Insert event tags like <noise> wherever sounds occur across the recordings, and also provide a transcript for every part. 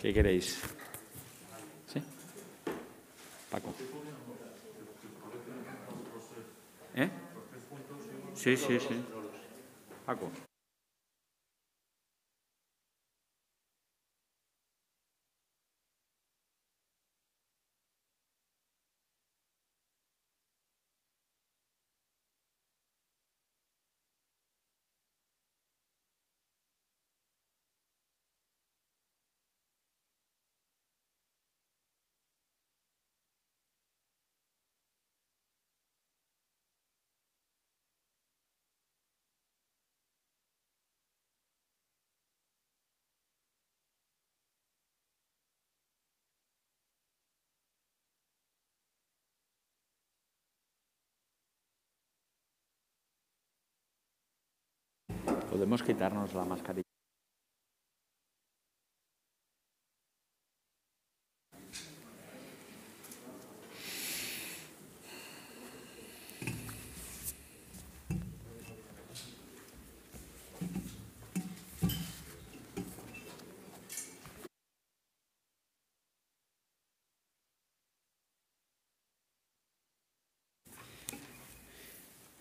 ¿Qué queréis? ¿Sí? Paco. ¿Eh? Sí, sí, sí. Paco. podemos quitarnos la mascarilla.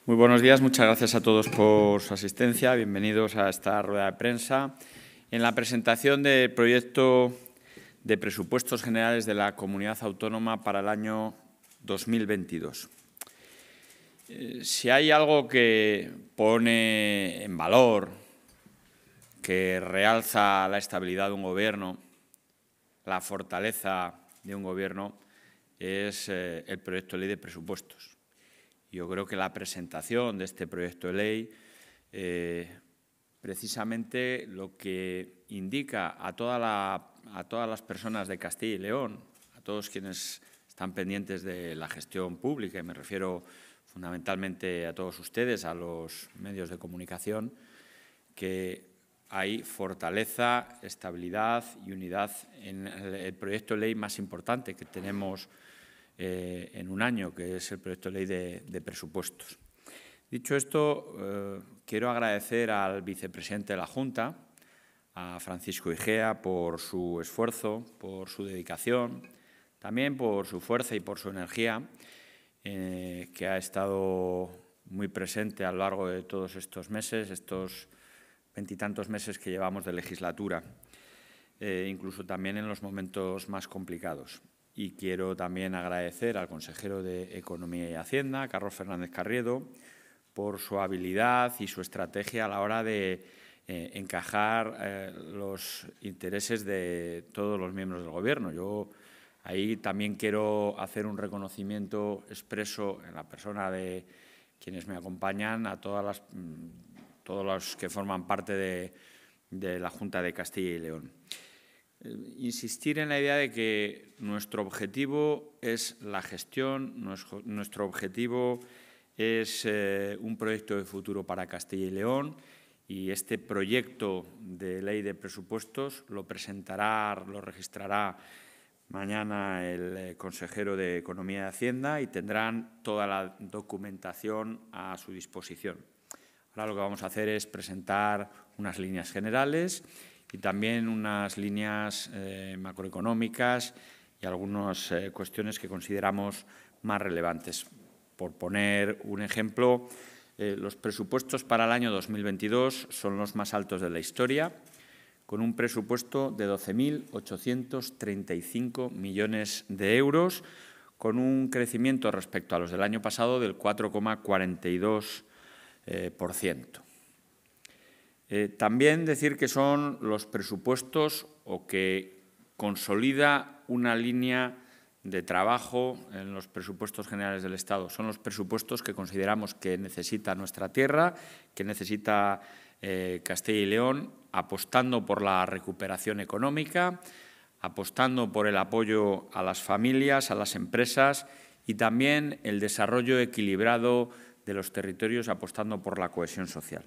Muy buenos días, muchas gracias a todos por su asistencia. Bienvenidos a esta rueda de prensa. En la presentación del proyecto de presupuestos generales de la comunidad autónoma para el año 2022. Eh, si hay algo que pone en valor, que realza la estabilidad de un gobierno, la fortaleza de un gobierno, es eh, el proyecto de ley de presupuestos yo creo que la presentación de este proyecto de ley eh, precisamente lo que indica a, a todas las personas de Castilla y León, a todos quienes están pendientes de la gestión pública, y me refiero fundamentalmente a todos ustedes, a los medios de comunicación, que hay fortaleza, estabilidad y unidad en el proyecto de ley más importante que tenemos eh, en un año, que es el proyecto de ley de, presupuestos. Dicho esto, eh, quiero agradecer al vicepresidente de la Junta, a Francisco Igea, por su esfuerzo, por su dedicación, también por su fuerza y por su energía, eh, que ha estado muy presente a lo largo de todos estos meses, estos veintitantos meses que llevamos de legislatura, incluso también en los momentos más complicados y quiero también agradecer al consejero de Economía y Hacienda, Carlos Fernández Carriedo, por su habilidad y su estrategia a la hora de eh, encajar eh, los intereses de todos los miembros del Gobierno. Yo ahí también quiero hacer un reconocimiento expreso en la persona de quienes me acompañan, a todas las, mm, todos los que forman parte de la Junta de Castilla y León. Eh, insistir en la idea de que nuestro objetivo es la gestión, nuestro, objetivo es eh, un proyecto de futuro para Castilla y León y este proyecto de ley de presupuestos lo presentará, lo registrará mañana el eh, consejero de Economía y Hacienda y tendrán toda la documentación a su disposición. Ahora lo que vamos a hacer es presentar unas líneas generales y también unas líneas eh, macroeconómicas y algunas eh, cuestiones que consideramos más relevantes. Por poner un ejemplo, eh, los presupuestos para el año 2022 son los más altos de la historia, con un presupuesto de 12.835 millones de euros, con un crecimiento respecto a los del año pasado del 4,42%. Eh, también decir que son los presupuestos o que consolida una línea de trabajo en los presupuestos generales del Estado. Son los presupuestos que consideramos que necesita nuestra tierra, que necesita eh, Castilla y León, apostando por la recuperación económica, apostando por el apoyo a las familias, a las empresas y también el desarrollo equilibrado de los territorios apostando por la cohesión social.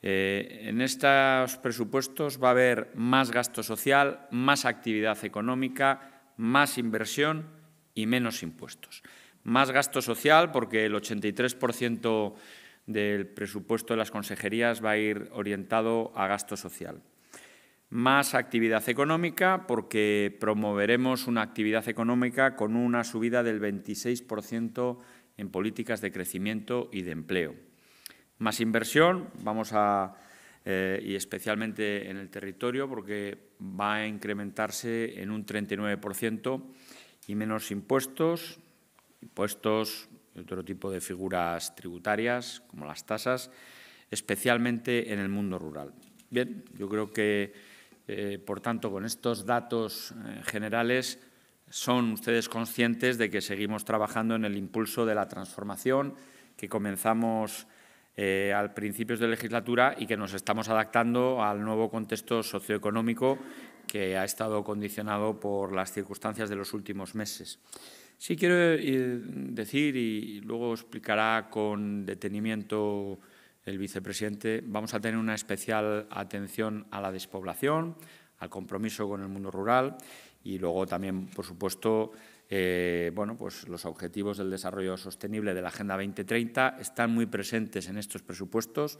Eh, en estos presupuestos va a haber más gasto social, más actividad económica, más inversión y menos impuestos. Más gasto social porque el 83% del presupuesto de las consejerías va a ir orientado a gasto social. Más actividad económica porque promoveremos una actividad económica con una subida del 26% en políticas de crecimiento y de empleo más inversión, vamos a, eh, y especialmente en el territorio, porque va a incrementarse en un 39% y menos impuestos, impuestos y otro tipo de figuras tributarias, como las tasas, especialmente en el mundo rural. Bien, yo creo que, eh, por tanto, con estos datos eh, generales, son ustedes conscientes de que seguimos trabajando en el impulso de la transformación que comenzamos eh, al principios de legislatura y que nos estamos adaptando al nuevo contexto socioeconómico que ha estado condicionado por las circunstancias de los últimos meses. Sí quiero eh, decir, y luego explicará con detenimiento el vicepresidente, vamos a tener una especial atención a la despoblación, al compromiso con el mundo rural y luego también, por supuesto, eh, bueno, pues los objetivos del desarrollo sostenible de la Agenda 2030 están muy presentes en estos presupuestos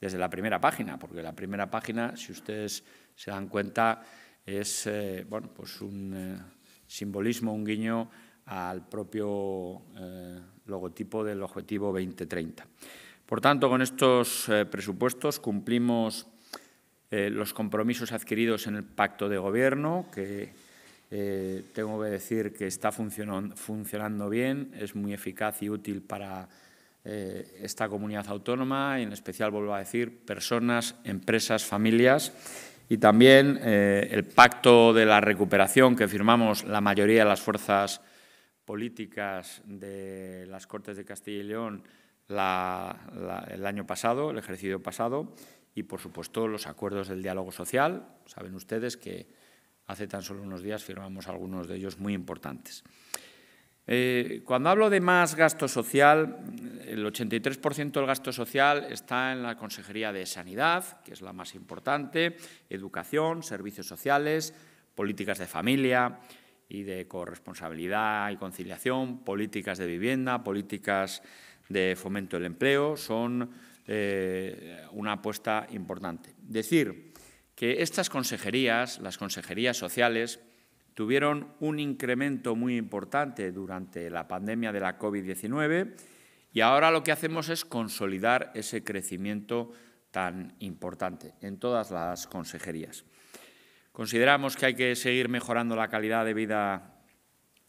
desde la primera página, porque la primera página, si ustedes se dan cuenta, es eh, bueno, pues un eh, simbolismo, un guiño al propio logotipo del Objetivo 2030. Por tanto, con estos presupuestos cumplimos los compromisos adquiridos en el Pacto de Gobierno, que eh, tengo que decir que está funcionando, bien, es muy eficaz y útil para eh, esta comunidad autónoma, y en especial, vuelvo a decir, personas, empresas, familias. Y también eh, el pacto de la recuperación que firmamos la mayoría de las fuerzas políticas de las Cortes de Castilla y León el año pasado, el ejercicio pasado, y por supuesto los acuerdos del diálogo social. Saben ustedes que Hace tan solo unos días firmamos algunos de ellos muy importantes. Eh, cuando hablo de más gasto social, el 83% del gasto social está en la Consejería de Sanidad, que es la más importante, Educación, Servicios Sociales, Políticas de Familia y de Corresponsabilidad y Conciliación, Políticas de Vivienda, Políticas de Fomento del Empleo, son eh, una apuesta importante. Decir estas consejerías, las consejerías sociales, tuvieron un incremento muy importante durante la pandemia de la COVID-19 y ahora lo que hacemos es consolidar ese crecimiento tan importante en todas las consejerías. Consideramos que hay que seguir mejorando la calidad de vida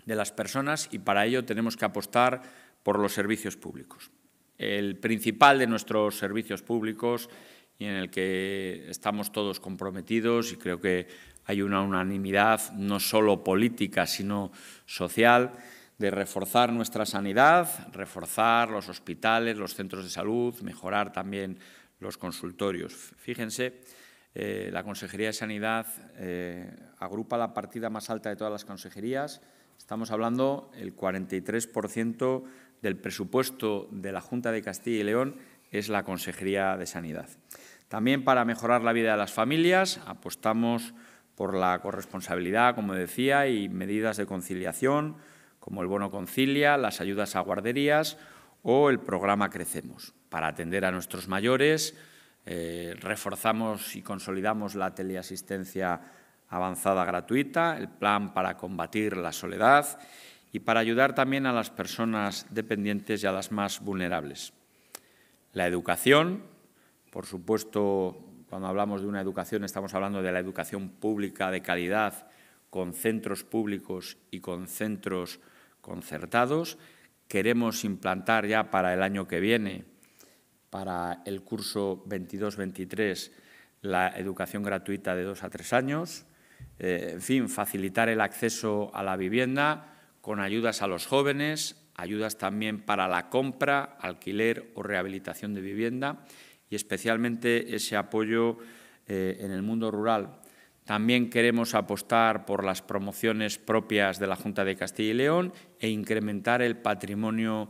de las personas y para ello tenemos que apostar por los servicios públicos. El principal de nuestros servicios públicos y en el que estamos todos comprometidos y creo que hay una unanimidad no solo política, sino social, de reforzar nuestra sanidad, reforzar los hospitales, los centros de salud, mejorar también los consultorios. Fíjense, eh, la Consejería de Sanidad eh, agrupa la partida más alta de todas las consejerías. Estamos hablando el 43% del presupuesto de la Junta de Castilla y León es la Consejería de Sanidad. También para mejorar la vida de las familias apostamos por la corresponsabilidad, como decía, y medidas de conciliación como el bono concilia, las ayudas a guarderías o el programa Crecemos. Para atender a nuestros mayores eh, reforzamos y consolidamos la teleasistencia avanzada gratuita, el plan para combatir la soledad y para ayudar también a las personas dependientes y a las más vulnerables. La educación, por supuesto, cuando hablamos de una educación estamos hablando de la educación pública de calidad con centros públicos y con centros concertados. Queremos implantar ya para el año que viene, para el curso 22-23, la educación gratuita de dos a tres años. Eh, en fin, facilitar el acceso a la vivienda con ayudas a los jóvenes, ayudas también para la compra, alquiler o rehabilitación de vivienda y especialmente ese apoyo eh, en el mundo rural. También queremos apostar por las promociones propias de la Junta de Castilla y León e incrementar el patrimonio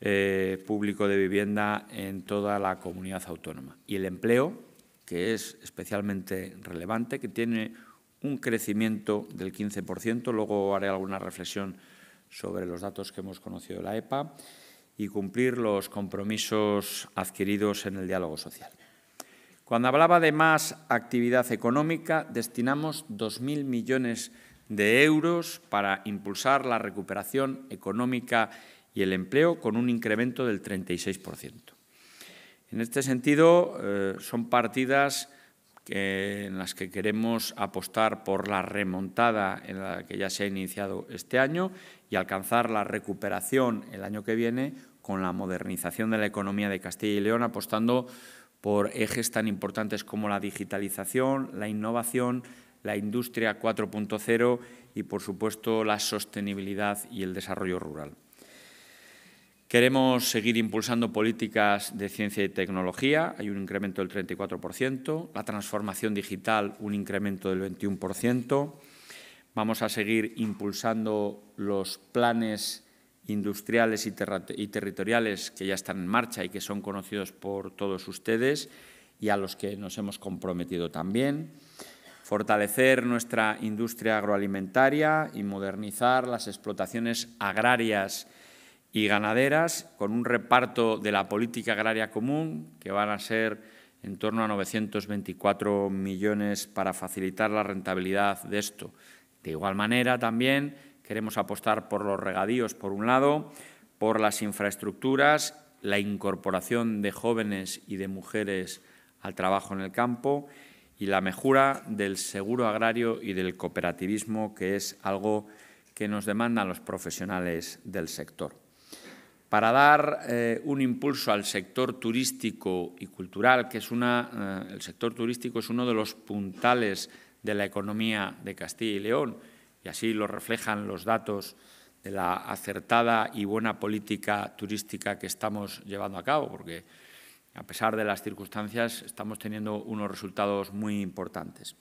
eh, público de vivienda en toda la comunidad autónoma. Y el empleo, que es especialmente relevante, que tiene un crecimiento del 15%, luego haré alguna reflexión sobre los datos que hemos conocido de la EPA y cumplir los compromisos adquiridos en el diálogo social. Cuando hablaba de más actividad económica, destinamos 2.000 millones de euros para impulsar la recuperación económica y el empleo con un incremento del 36%. En este sentido, eh, son partidas en las que queremos apostar por la remontada en la que ya se ha iniciado este año y alcanzar la recuperación el año que viene con la modernización de la economía de Castilla y León, apostando por ejes tan importantes como la digitalización, la innovación, la industria 4.0 y, por supuesto, la sostenibilidad y el desarrollo rural. Queremos seguir impulsando políticas de ciencia y tecnología, hay un incremento del 34%, la transformación digital un incremento del 21%, vamos a seguir impulsando los planes industriales y, y, territoriales que ya están en marcha y que son conocidos por todos ustedes y a los que nos hemos comprometido también. Fortalecer nuestra industria agroalimentaria y modernizar las explotaciones agrarias y ganaderas, con un reparto de la política agraria común, que van a ser en torno a 924 millones para facilitar la rentabilidad de esto. De igual manera, también queremos apostar por los regadíos, por un lado, por las infraestructuras, la incorporación de jóvenes y de mujeres al trabajo en el campo y la mejora del seguro agrario y del cooperativismo, que es algo que nos demandan los profesionales del sector para dar eh, un impulso al sector turístico y cultural, que es una, eh, el sector turístico es uno de los puntales de la economía de Castilla y León, y así lo reflejan los datos de la acertada y buena política turística que estamos llevando a cabo, porque a pesar de las circunstancias estamos teniendo unos resultados muy importantes.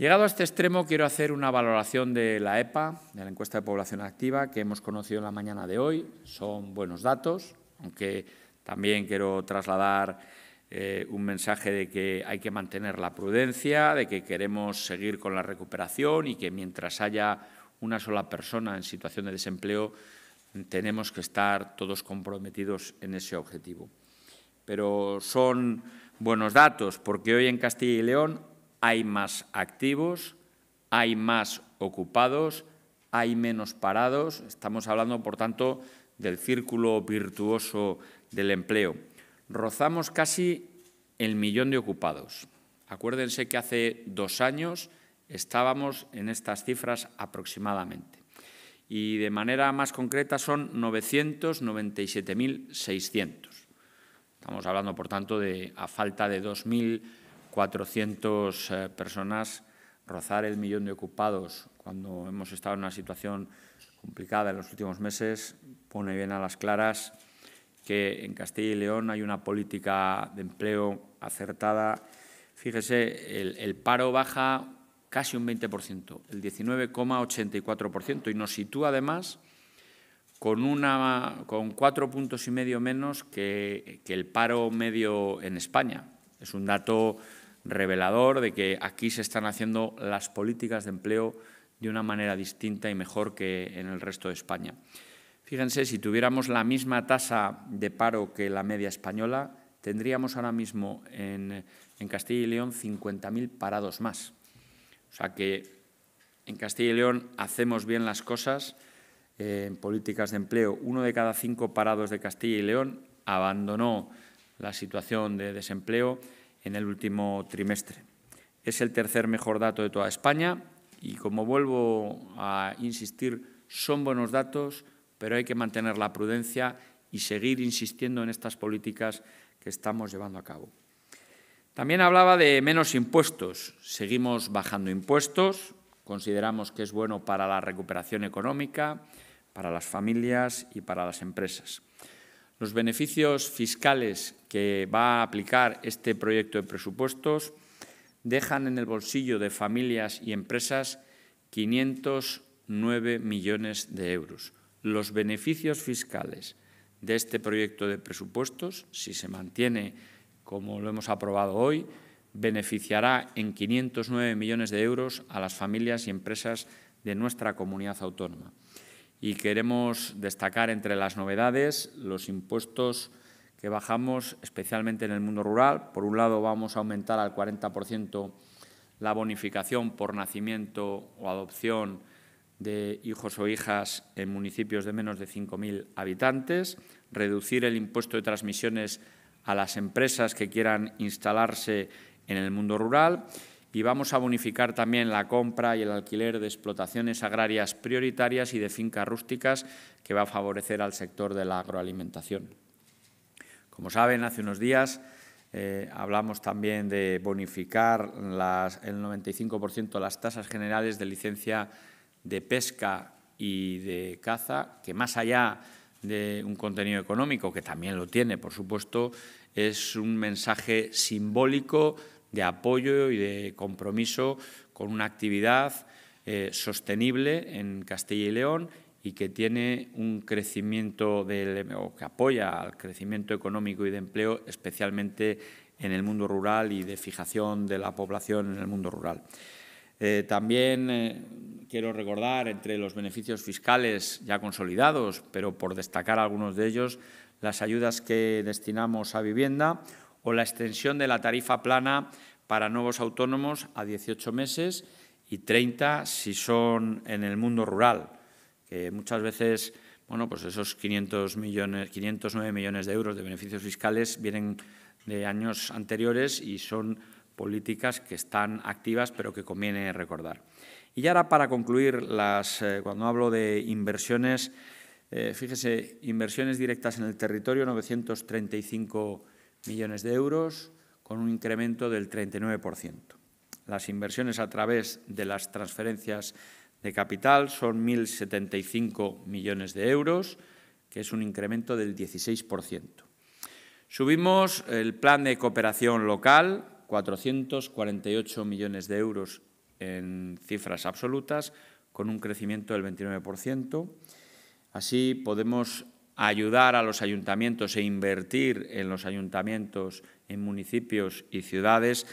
Llegado a este extremo, quiero hacer una valoración de la EPA, de la encuesta de población activa, que hemos conocido en la mañana de hoy. Son buenos datos, aunque también quiero trasladar eh, un mensaje de que hay que mantener la prudencia, de que queremos seguir con la recuperación y que mientras haya una sola persona en situación de desempleo, tenemos que estar todos comprometidos en ese objetivo. Pero son buenos datos, porque hoy en Castilla y León hay más activos, hay más ocupados, hay menos parados. Estamos hablando, por tanto, del círculo virtuoso del empleo. Rozamos casi el millón de ocupados. Acuérdense que hace dos años estábamos en estas cifras aproximadamente. Y de manera más concreta son 997.600. Estamos hablando, por tanto, de a falta de 2.000 400 eh, personas, rozar el millón de ocupados cuando hemos estado en una situación complicada en los últimos meses, pone bien a las claras que en Castilla y León hay una política de empleo acertada. Fíjese, el, el paro baja casi un 20%, el 19,84%, y nos sitúa además con, una, con cuatro puntos y medio menos que, que el paro medio en España. Es un dato revelador de que aquí se están haciendo las políticas de empleo de una manera distinta y mejor que en el resto de España. Fíjense, si tuviéramos la misma tasa de paro que la media española, tendríamos ahora mismo en, Castilla y León 50.000 parados más. O sea que en Castilla y León hacemos bien las cosas eh, en políticas de empleo. Uno de cada cinco parados de Castilla y León abandonó la situación de desempleo en el último trimestre. Es el tercer mejor dato de toda España y, como vuelvo a insistir, son buenos datos, pero hay que mantener la prudencia y seguir insistiendo en estas políticas que estamos llevando a cabo. También hablaba de menos impuestos. Seguimos bajando impuestos, consideramos que es bueno para la recuperación económica, para las familias y para las empresas. Los beneficios fiscales que va a aplicar este proyecto de presupuestos dejan en el bolsillo de familias y empresas 509 millones de euros. Los beneficios fiscales de este proyecto de presupuestos, si se mantiene como lo hemos aprobado hoy, beneficiará en 509 millones de euros a las familias y empresas de nuestra comunidad autónoma y queremos destacar entre las novedades los impuestos que bajamos, especialmente en el mundo rural. Por un lado, vamos a aumentar al 40% la bonificación por nacimiento o adopción de hijos o hijas en municipios de menos de 5.000 habitantes, reducir el impuesto de transmisiones a las empresas que quieran instalarse en el mundo rural y vamos a bonificar también la compra y el alquiler de explotaciones agrarias prioritarias y de fincas rústicas que va a favorecer al sector de la agroalimentación. Como saben, hace unos días eh, hablamos también de bonificar el 95% de las tasas generales de licencia de pesca y de caza, que más allá de un contenido económico, que también lo tiene, por supuesto, es un mensaje simbólico de apoyo y de compromiso con una actividad eh, sostenible en Castilla y León y que tiene un crecimiento que apoya al crecimiento económico y de empleo, especialmente en el mundo rural y de fijación de la población en el mundo rural. Eh, también eh, quiero recordar entre los beneficios fiscales ya consolidados, pero por destacar algunos de ellos, las ayudas que destinamos a vivienda, o la extensión de la tarifa plana para nuevos autónomos a 18 meses y 30 si son en el mundo rural, que muchas veces bueno, pues esos 500 millones, 509 millones de euros de beneficios fiscales vienen de años anteriores y son políticas que están activas pero que conviene recordar. Y ya ahora para concluir, las, eh, cuando hablo de inversiones, eh, fíjese, inversiones directas en el territorio, 935 millones de euros, con un incremento del 39%. Las inversiones a través de las transferencias de capital son 1.075 millones de euros, que es un incremento del 16%. Subimos el plan de cooperación local, 448 millones de euros en cifras absolutas, con un crecimiento del 29%. Así podemos ayudar a los ayuntamientos e invertir en los ayuntamientos, en municipios y ciudades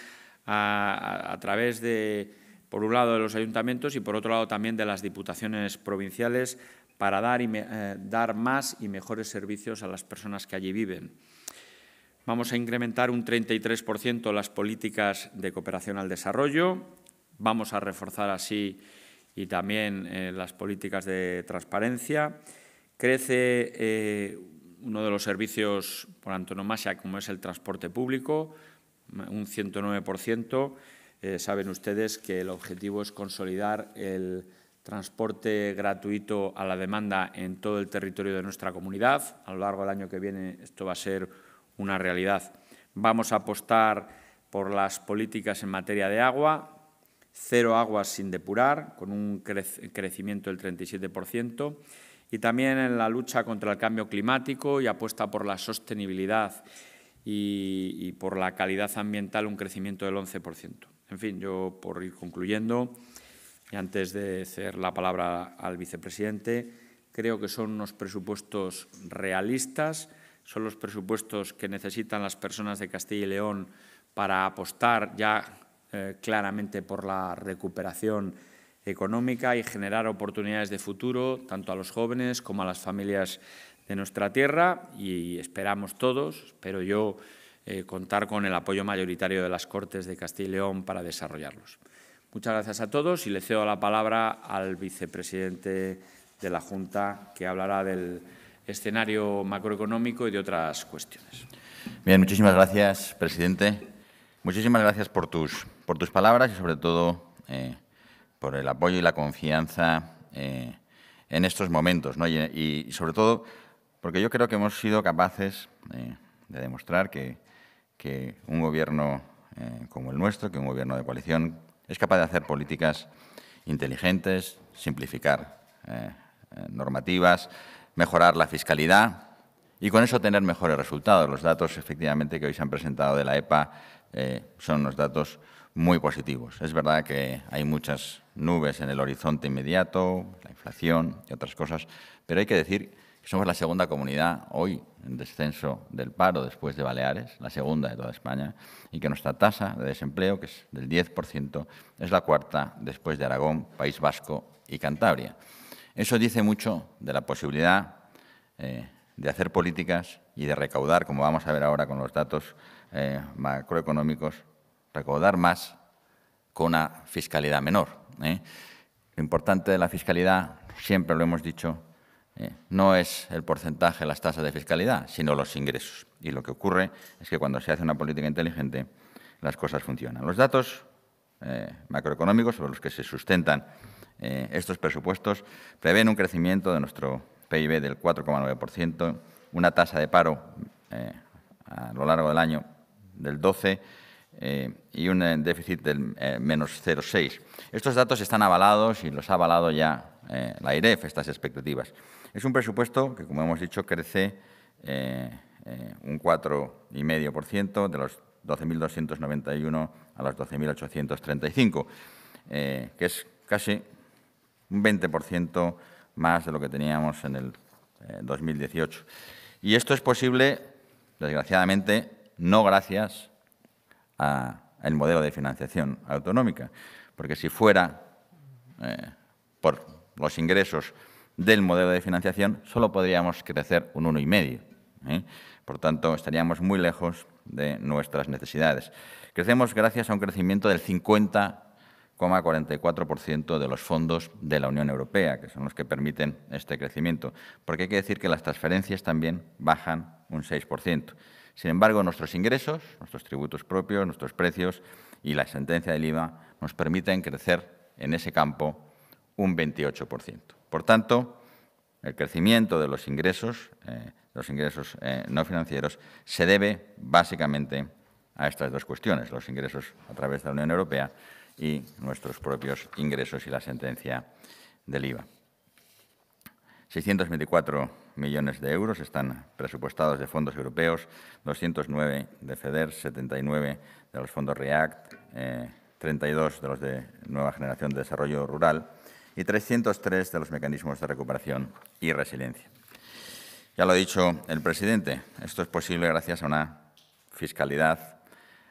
a, través de, por un lado, de los ayuntamientos y, por otro lado, también de las diputaciones provinciales para dar, y eh, dar más y mejores servicios a las personas que allí viven. Vamos a incrementar un 33% las políticas de cooperación al desarrollo. Vamos a reforzar así y también eh, las políticas de transparencia. Crece eh, uno de los servicios por antonomasia, como es el transporte público, un 109%. Eh, saben ustedes que el objetivo es consolidar el transporte gratuito a la demanda en todo el territorio de nuestra comunidad. A lo largo del año que viene esto va a ser una realidad. Vamos a apostar por las políticas en materia de agua, cero aguas sin depurar, con un crecimiento del 37% y también en la lucha contra el cambio climático y apuesta por la sostenibilidad y, por la calidad ambiental un crecimiento del 11%. En fin, yo por ir concluyendo y antes de ceder la palabra al vicepresidente, creo que son unos presupuestos realistas, son los presupuestos que necesitan las personas de Castilla y León para apostar ya eh, claramente por la recuperación económica y generar oportunidades de futuro tanto a los jóvenes como a las familias de nuestra tierra y esperamos todos, espero yo, eh, contar con el apoyo mayoritario de las Cortes de Castilla y León para desarrollarlos. Muchas gracias a todos y le cedo la palabra al vicepresidente de la Junta que hablará del escenario macroeconómico y de otras cuestiones. Bien, muchísimas gracias, presidente. Muchísimas gracias por tus, por tus palabras y sobre todo eh, por el apoyo y la confianza eh, en estos momentos. ¿no? Y, sobre todo porque yo creo que hemos sido capaces eh, de demostrar que, un gobierno eh, como el nuestro, que un gobierno de coalición, es capaz de hacer políticas inteligentes, simplificar normativas, mejorar la fiscalidad y con eso tener mejores resultados. Los datos, efectivamente, que hoy se han presentado de la EPA son unos datos muy positivos. Es verdad que hay muchas nubes en el horizonte inmediato, la inflación y otras cosas, pero hay que decir que somos la segunda comunidad hoy en descenso del paro después de Baleares, la segunda de toda España, y que nuestra tasa de desempleo, que es del 10%, es la cuarta después de Aragón, País Vasco y Cantabria. Eso dice mucho de la posibilidad eh, de hacer políticas y de recaudar, como vamos a ver ahora con los datos eh, macroeconómicos, recaudar más con una fiscalidad menor. ¿eh? Lo importante de la fiscalidad, siempre lo hemos dicho, ¿eh? no es el porcentaje, las tasas de fiscalidad, sino los ingresos. Y lo que ocurre es que cuando se hace una política inteligente, las cosas funcionan. Los datos eh, macroeconómicos sobre los que se sustentan estos presupuestos prevén un crecimiento de nuestro PIB del 4,9%, una tasa de paro a lo largo del año del 12%, eh, y un eh, déficit del eh, menos 0,6. Estos datos están avalados y los ha avalado ya la IREF, estas expectativas. Es un presupuesto que, como hemos dicho, crece un 4,5% de los 12.291 a los 12.835, que es casi un 20% más de lo que teníamos en el 2018. Y esto es posible, desgraciadamente, no gracias el modelo de financiación autonómica, porque si fuera eh, por los ingresos del modelo de financiación, solo podríamos crecer un 1,5. medio, ¿eh? Por tanto, estaríamos muy lejos de nuestras necesidades. Crecemos gracias a un crecimiento del 50,44% de los fondos de la Unión Europea, que son los que permiten este crecimiento. Porque hay que decir que las transferencias también bajan un 6%. Sin embargo, nuestros ingresos, nuestros tributos propios, nuestros precios y la sentencia del IVA nos permiten crecer en ese campo un 28%. Por tanto, el crecimiento de los ingresos, eh, los ingresos eh, no financieros, se debe básicamente a estas dos cuestiones, los ingresos a través de la Unión Europea y nuestros propios ingresos y la sentencia del IVA. 624 millones de euros están presupuestados de fondos europeos, 209 de FEDER, 79 de los fondos REACT, 32 eh, de los de Nueva Generación de Desarrollo Rural y 303 de los mecanismos de recuperación y resiliencia. Ya lo ha dicho el presidente, esto es posible gracias a una fiscalidad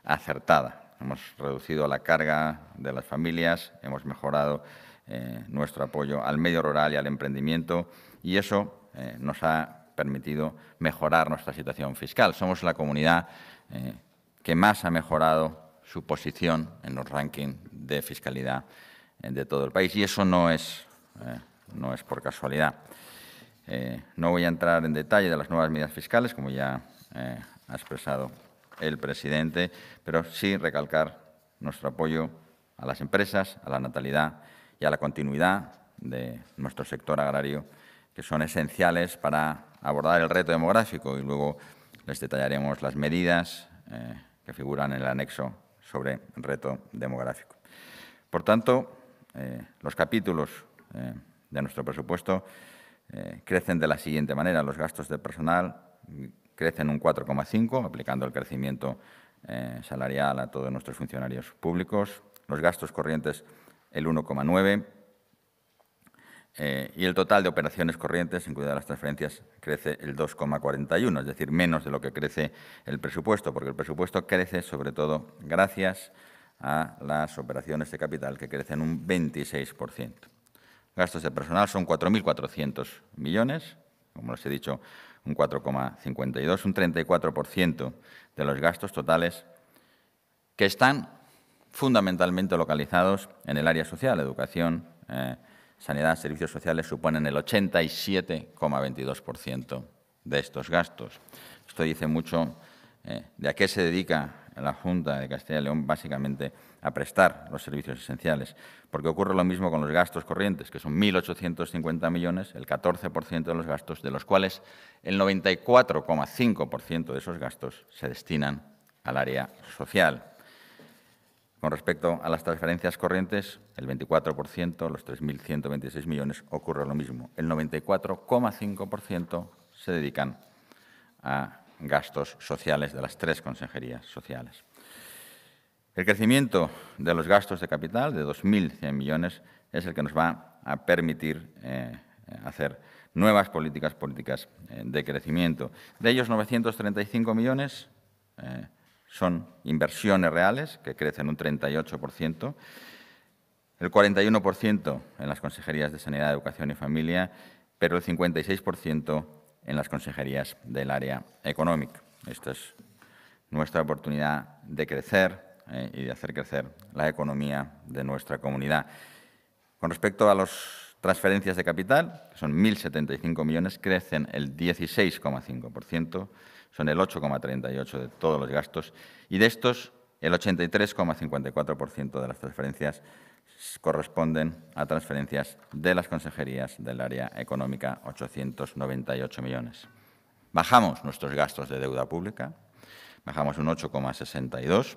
acertada. Hemos reducido la carga de las familias, hemos mejorado eh, nuestro apoyo al medio rural y al emprendimiento y eso eh, nos ha permitido mejorar nuestra situación fiscal. Somos la comunidad eh, que más ha mejorado su posición en los rankings de fiscalidad de todo el país y eso no es, no es por casualidad. no voy a entrar en detalle de las nuevas medidas fiscales, como ya ha expresado el presidente, pero sí recalcar nuestro apoyo a las empresas, a la natalidad y a la continuidad de nuestro sector agrario, que son esenciales para abordar el reto demográfico. Y luego les detallaremos las medidas eh, que figuran en el anexo sobre reto demográfico. Por tanto, eh, los capítulos eh, de nuestro presupuesto crecen de la siguiente manera. Los gastos de personal crecen un 4,5, aplicando el crecimiento salarial a todos nuestros funcionarios públicos. Los gastos corrientes el 1,9%. Eh, y el total de operaciones corrientes, incluidas las transferencias, crece el 2,41, es decir, menos de lo que crece el presupuesto, porque el presupuesto crece sobre todo gracias a las operaciones de capital, que crecen un 26%. Gastos de personal son 4.400 millones, como les he dicho, un 4,52, un 34% de los gastos totales que están fundamentalmente localizados en el área social, educación, eh, sanidad, servicios sociales, suponen el 87,22% de estos gastos. Esto dice mucho eh, de a qué se dedica la Junta de Castilla y León, básicamente a prestar los servicios esenciales, porque ocurre lo mismo con los gastos corrientes, que son 1.850 millones, el 14% de los gastos, de los cuales el 94,5% de esos gastos se destinan al área social. Con respecto a las transferencias corrientes, el 24%, los 3.126 millones, ocurre lo mismo. El 94,5% se dedican a gastos sociales de las tres consejerías sociales. El crecimiento de los gastos de capital de 2.100 millones es el que nos va a permitir eh, hacer nuevas políticas políticas eh, de crecimiento. De ellos, 935 millones eh, son inversiones reales, que crecen un 38%, el 41% en las consejerías de Sanidad, Educación y Familia, pero el 56% en las consejerías del área económica. Esta es nuestra oportunidad de crecer eh, y de hacer crecer la economía de nuestra comunidad. Con respecto a los Transferencias de capital, que son 1.075 millones, crecen el 16,5%, son el 8,38% de todos los gastos, y de estos, el 83,54% de las transferencias corresponden a transferencias de las consejerías del área económica, 898 millones. Bajamos nuestros gastos de deuda pública, bajamos un 8,62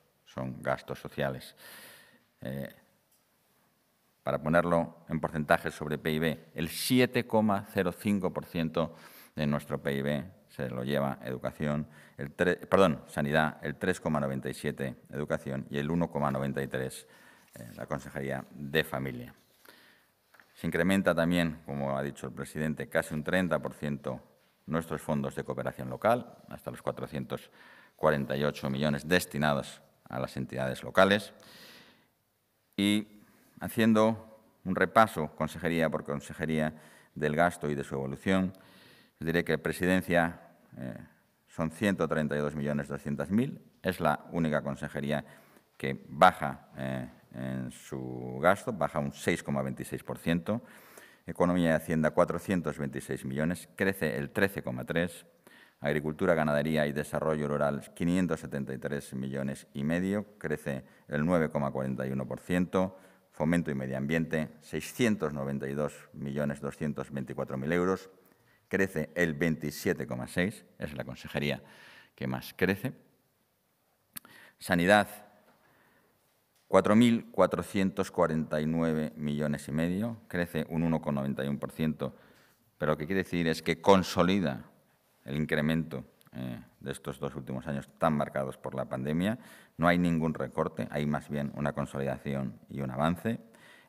son gastos sociales. Eh, para ponerlo en porcentaje sobre PIB, el 7,05% de nuestro PIB se lo lleva educación, el perdón, sanidad, el 3,97% educación y el 1,93% eh, la Consejería de Familia. Se incrementa también, como ha dicho el presidente, casi un 30% nuestros fondos de cooperación local, hasta los 448 millones destinados a las entidades locales y haciendo un repaso, consejería por consejería, del gasto y de su evolución. diré que presidencia eh, son 132.200.000, es la única consejería que baja eh, en su gasto, baja un 6,26%. Economía y Hacienda 426 millones, crece el 13,3%. Agricultura, ganadería y desarrollo rural, 573 millones y medio, crece el 9,41%. Fomento y medio ambiente, 692 millones 224 mil euros, crece el 27,6, es la consejería que más crece. Sanidad, 4.449 millones y medio, crece un 1,91%, pero lo que quiere decir es que consolida el incremento eh, de estos dos últimos años tan marcados por la pandemia. No hay ningún recorte, hay más bien una consolidación y un avance.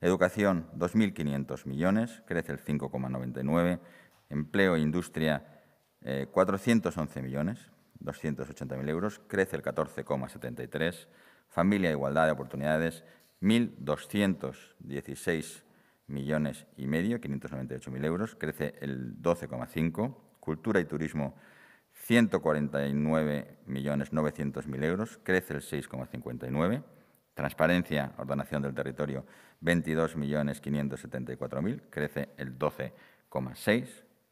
Educación, 2.500 millones, crece el 5,99. Empleo e industria, 411 eh, millones, 280.000 euros, crece el 14,73. Familia igualdad de oportunidades, 1.216 millones y medio, 598.000 euros, crece el 12,5. Cultura y turismo, 149.900.000 euros, crece el 6,59%. Transparencia, ordenación del territorio, 22.574.000, crece el 12,6%,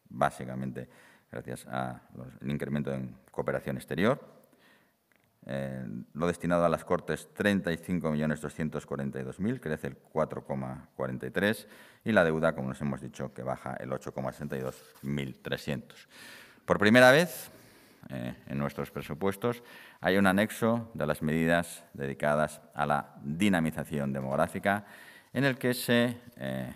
básicamente gracias al incremento en cooperación exterior lo eh, destinado a las Cortes 35.242.000, crece el 4,43 y la deuda, como nos hemos dicho, que baja el 8,62.300. Por primera vez eh, en nuestros presupuestos hay un anexo de las medidas dedicadas a la dinamización demográfica en el que se eh,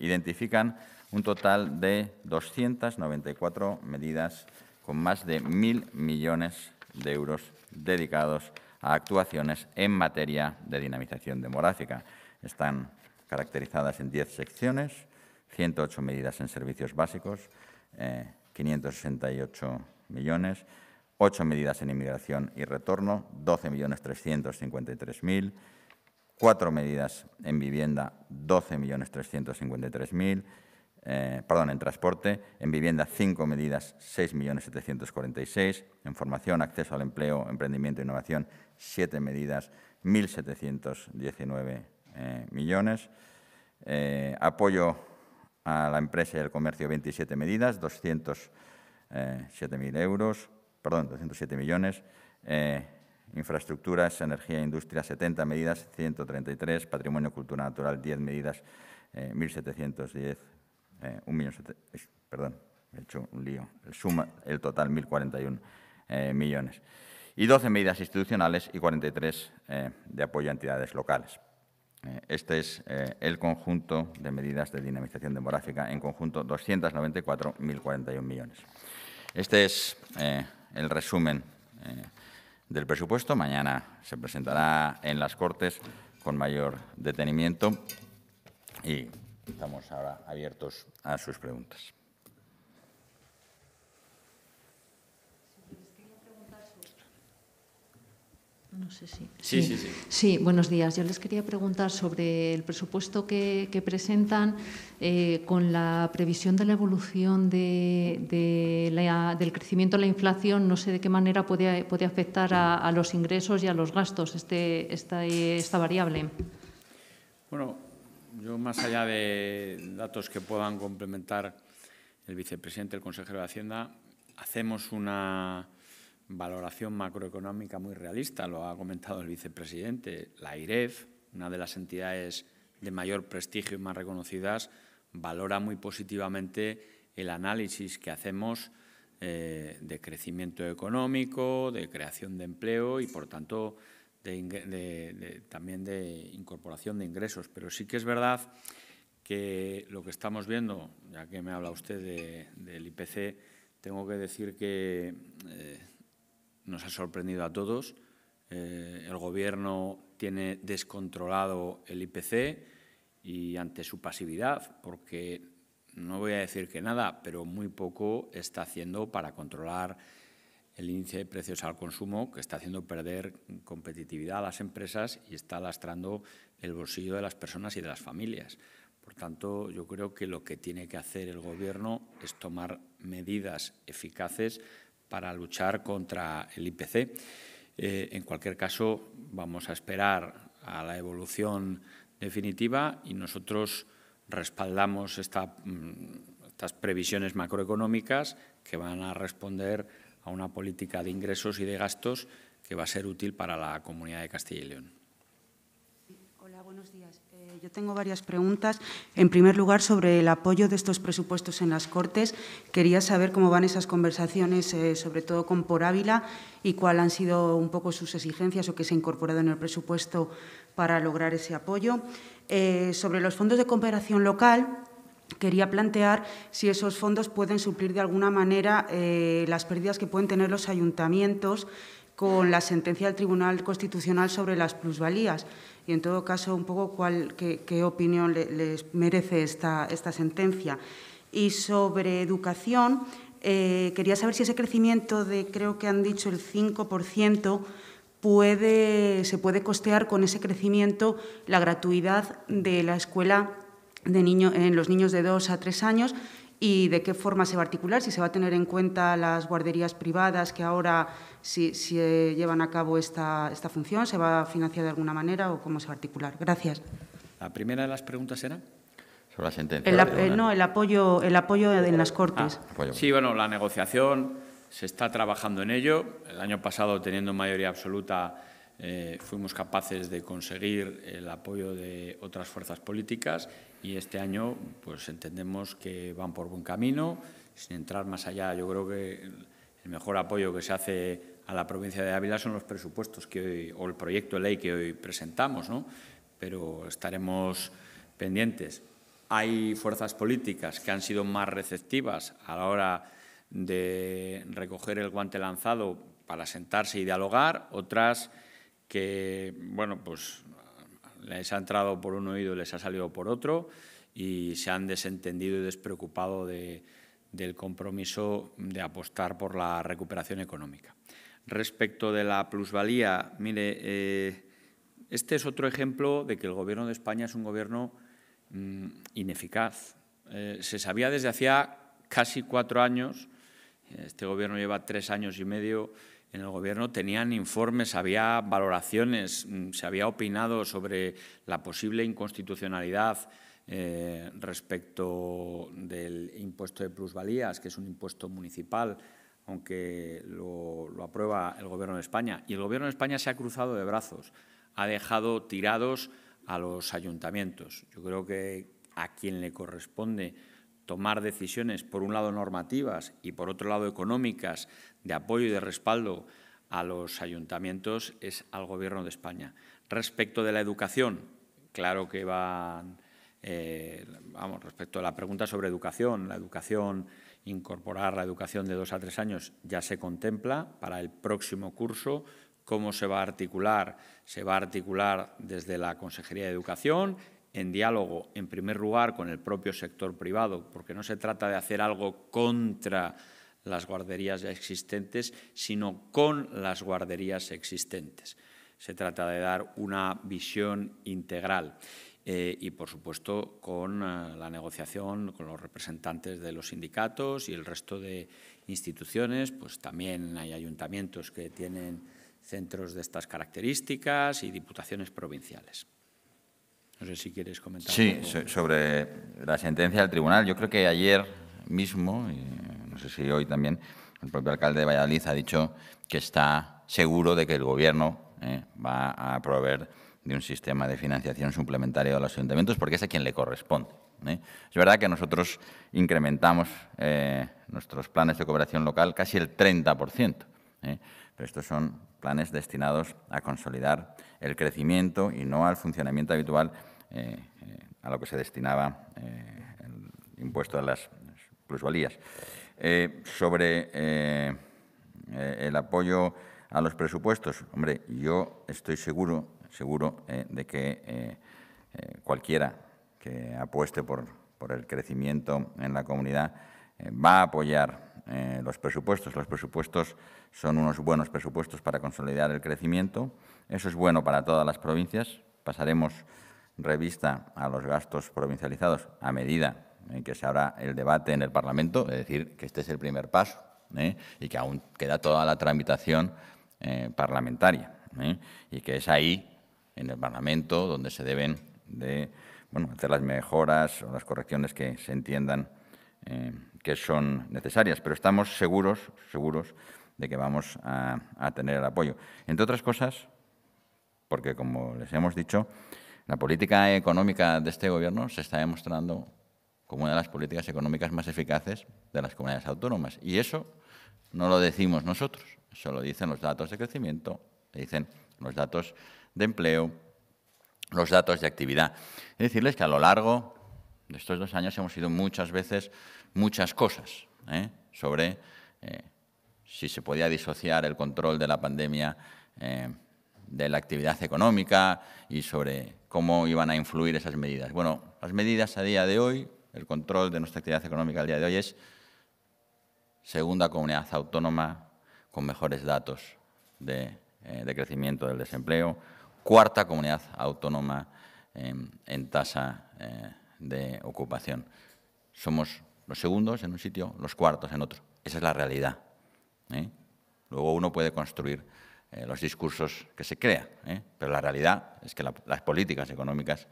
identifican un total de 294 medidas con más de mil millones de euros dedicados a actuaciones en materia de dinamización demográfica. Están caracterizadas en 10 secciones, 108 medidas en servicios básicos, 568 eh, millones, 8 medidas en inmigración y retorno, 12.353.000, 4 medidas en vivienda, 12.353.000, eh, perdón, en transporte, en vivienda cinco medidas 6.746, en formación, acceso al empleo, emprendimiento e innovación siete medidas 1.719 eh, millones, eh, apoyo a la empresa y al comercio 27 medidas, 207.000 euros, perdón, 207 millones, infraestructuras, energía e industria 70 medidas, 133, patrimonio cultura natural 10 medidas, 1.710 eh, un eh, perdón, he hecho un lío, el, suma, el total 1.041 eh, millones, y 12 medidas institucionales y 43 eh, de apoyo a entidades locales. Eh, este es el conjunto de medidas de dinamización demográfica, en conjunto 294.041 millones. Este es el resumen del presupuesto. Mañana se presentará en las Cortes con mayor detenimiento y Estamos ahora abiertos a sus preguntas. No sé si. Sí, sí, sí, sí, buenos días. Yo les quería preguntar sobre el presupuesto que, presentan eh, con la previsión de la evolución de, del crecimiento de la inflación. No sé de qué manera puede, puede afectar a, a, los ingresos y a los gastos este, esta, esta variable. Bueno, yo, más allá de datos que puedan complementar el vicepresidente, el consejero de Hacienda, hacemos una valoración macroeconómica muy realista, lo ha comentado el vicepresidente. La IREF, una de las entidades de mayor prestigio y más reconocidas, valora muy positivamente el análisis que hacemos eh, de crecimiento económico, de creación de empleo y, por tanto, también de incorporación de ingresos. Pero sí que es verdad que lo que estamos viendo, ya que me habla usted del IPC, tengo que decir que eh, nos ha sorprendido a todos. Eh, el Gobierno tiene descontrolado el IPC y ante su pasividad, porque no voy a decir que nada, pero muy poco está haciendo para controlar el índice de precios al consumo que está haciendo perder competitividad a las empresas y está lastrando el bolsillo de las personas y de las familias. Por tanto, yo creo que lo que tiene que hacer el Gobierno es tomar medidas eficaces para luchar contra el IPC. Eh, en cualquier caso, vamos a esperar a la evolución definitiva y nosotros respaldamos mm, estas previsiones macroeconómicas que van a responder a una política de ingresos y de gastos que va a ser útil para la comunidad de Castilla y León. Hola, buenos días. Eh, yo tengo varias preguntas. En primer lugar, sobre el apoyo de estos presupuestos en las Cortes, quería saber cómo van esas conversaciones, eh, sobre todo con Por Ávila, y cuáles han sido un poco sus exigencias o qué se ha incorporado en el presupuesto para lograr ese apoyo. Eh, sobre los fondos de cooperación local, quería plantear si esos fondos pueden suplir de alguna manera eh, las pérdidas que pueden tener los ayuntamientos con la sentencia del Tribunal Constitucional sobre las plusvalías y, en todo caso, un poco cuál, qué, opinión les merece esta, esta sentencia. Y sobre educación, eh, quería saber si ese crecimiento de, creo que han dicho, el 5%, puede, se puede costear con ese crecimiento la gratuidad de la escuela de niño, en los niños de 2 a 3 años y de qué forma se va a articular, si se va a tener en cuenta las guarderías privadas que ahora si, si eh, llevan a cabo esta, esta función, se va a financiar de alguna manera o cómo se va a articular. Gracias. La primera de las preguntas era sobre la sentencia. Eh, no, el apoyo, el apoyo en las Cortes. Ah, sí, bueno, la negociación se está trabajando en ello. El año pasado, teniendo mayoría absoluta, eh, fuimos capaces de conseguir el apoyo de otras fuerzas políticas y este año pues entendemos que van por buen camino. Sin entrar más allá, yo creo que el mejor apoyo que se hace a la provincia de Ávila son los presupuestos que hoy, o el proyecto de ley que hoy presentamos, ¿no? pero estaremos pendientes. Hay fuerzas políticas que han sido más receptivas a la hora de recoger el guante lanzado para sentarse y dialogar, otras que, bueno, pues les ha entrado por un oído y les ha salido por otro y se han desentendido y despreocupado del compromiso de apostar por la recuperación económica. Respecto de la plusvalía, mire, eh, este es otro ejemplo de que el Gobierno de España es un Gobierno mm, ineficaz. Eh, se sabía desde hacía casi cuatro años, este Gobierno lleva tres años y medio en el gobierno tenían informes, había valoraciones, mm, se había opinado sobre la posible inconstitucionalidad eh, respecto del impuesto de plusvalías, que es un impuesto municipal, aunque lo aprueba el Gobierno de España. Y el Gobierno de España se ha cruzado de brazos, ha dejado tirados a los ayuntamientos. Yo creo que a quien le corresponde tomar decisiones, por un lado normativas y por otro lado económicas, de apoyo y de respaldo a los ayuntamientos es al Gobierno de España. Respecto de la educación, claro que van, eh, vamos, respecto a la pregunta sobre educación, la educación, incorporar la educación de dos a tres años ya se contempla para el próximo curso. ¿Cómo se va a articular? Se va a articular desde la Consejería de Educación en diálogo, en primer lugar, con el propio sector privado, porque no se trata de hacer algo contra las guarderías existentes, sino con las guarderías existentes. Se trata de dar una visión integral eh, y, por supuesto, con eh, la negociación con los representantes de los sindicatos y el resto de instituciones. Pues también hay ayuntamientos que tienen centros de estas características y diputaciones provinciales. No sé si quieres comentar. Sí, sobre la sentencia del tribunal. Yo creo que ayer mismo, y no sé si hoy también, el propio alcalde de Valladolid ha dicho que está seguro de que el Gobierno eh, va a proveer de un sistema de financiación suplementario a los ayuntamientos porque es a quien le corresponde. ¿eh? Es verdad que nosotros incrementamos eh, nuestros planes de cooperación local casi el 30%, pero estos son planes destinados a consolidar el crecimiento y no al funcionamiento habitual eh, eh, a lo que se destinaba eh, el impuesto a las plusvalías. sobre el apoyo a los presupuestos, hombre, yo estoy seguro, seguro de que cualquiera que apueste por, el crecimiento en la comunidad va a apoyar los presupuestos. Los presupuestos son unos buenos presupuestos para consolidar el crecimiento. Eso es bueno para todas las provincias. Pasaremos revista a los gastos provincializados a medida en que se abra el debate en el Parlamento, es decir, que este es el primer paso ¿eh? y que aún queda toda la tramitación eh, parlamentaria ¿eh? y que es ahí, en el Parlamento, donde se deben de, bueno, hacer las mejoras o las correcciones que se entiendan que son necesarias, pero estamos seguros, seguros de que vamos a tener el apoyo. Entre otras cosas, porque como les hemos dicho, la política económica de este gobierno se está demostrando como una de las políticas económicas más eficaces de las comunidades autónomas. Y eso no lo decimos nosotros, eso lo dicen los datos de crecimiento, dicen los datos de empleo, los datos de actividad. Y decirles que a lo largo de estos dos años hemos sido muchas veces muchas cosas ¿eh? sobre eh, si se podía disociar el control de la pandemia eh, de la actividad económica y sobre cómo iban a influir esas medidas. Bueno, las medidas a día de hoy, el control de nuestra actividad económica al día de hoy es segunda comunidad autónoma con mejores datos de, eh, crecimiento del desempleo, cuarta comunidad autónoma em, en tasa eh, de ocupación. Somos los segundos en un sitio, los cuartos en otro. Esa es la realidad. ¿eh? Luego uno puede construir eh, los discursos que se crean, ¿eh? Pero la realidad es que las políticas económicas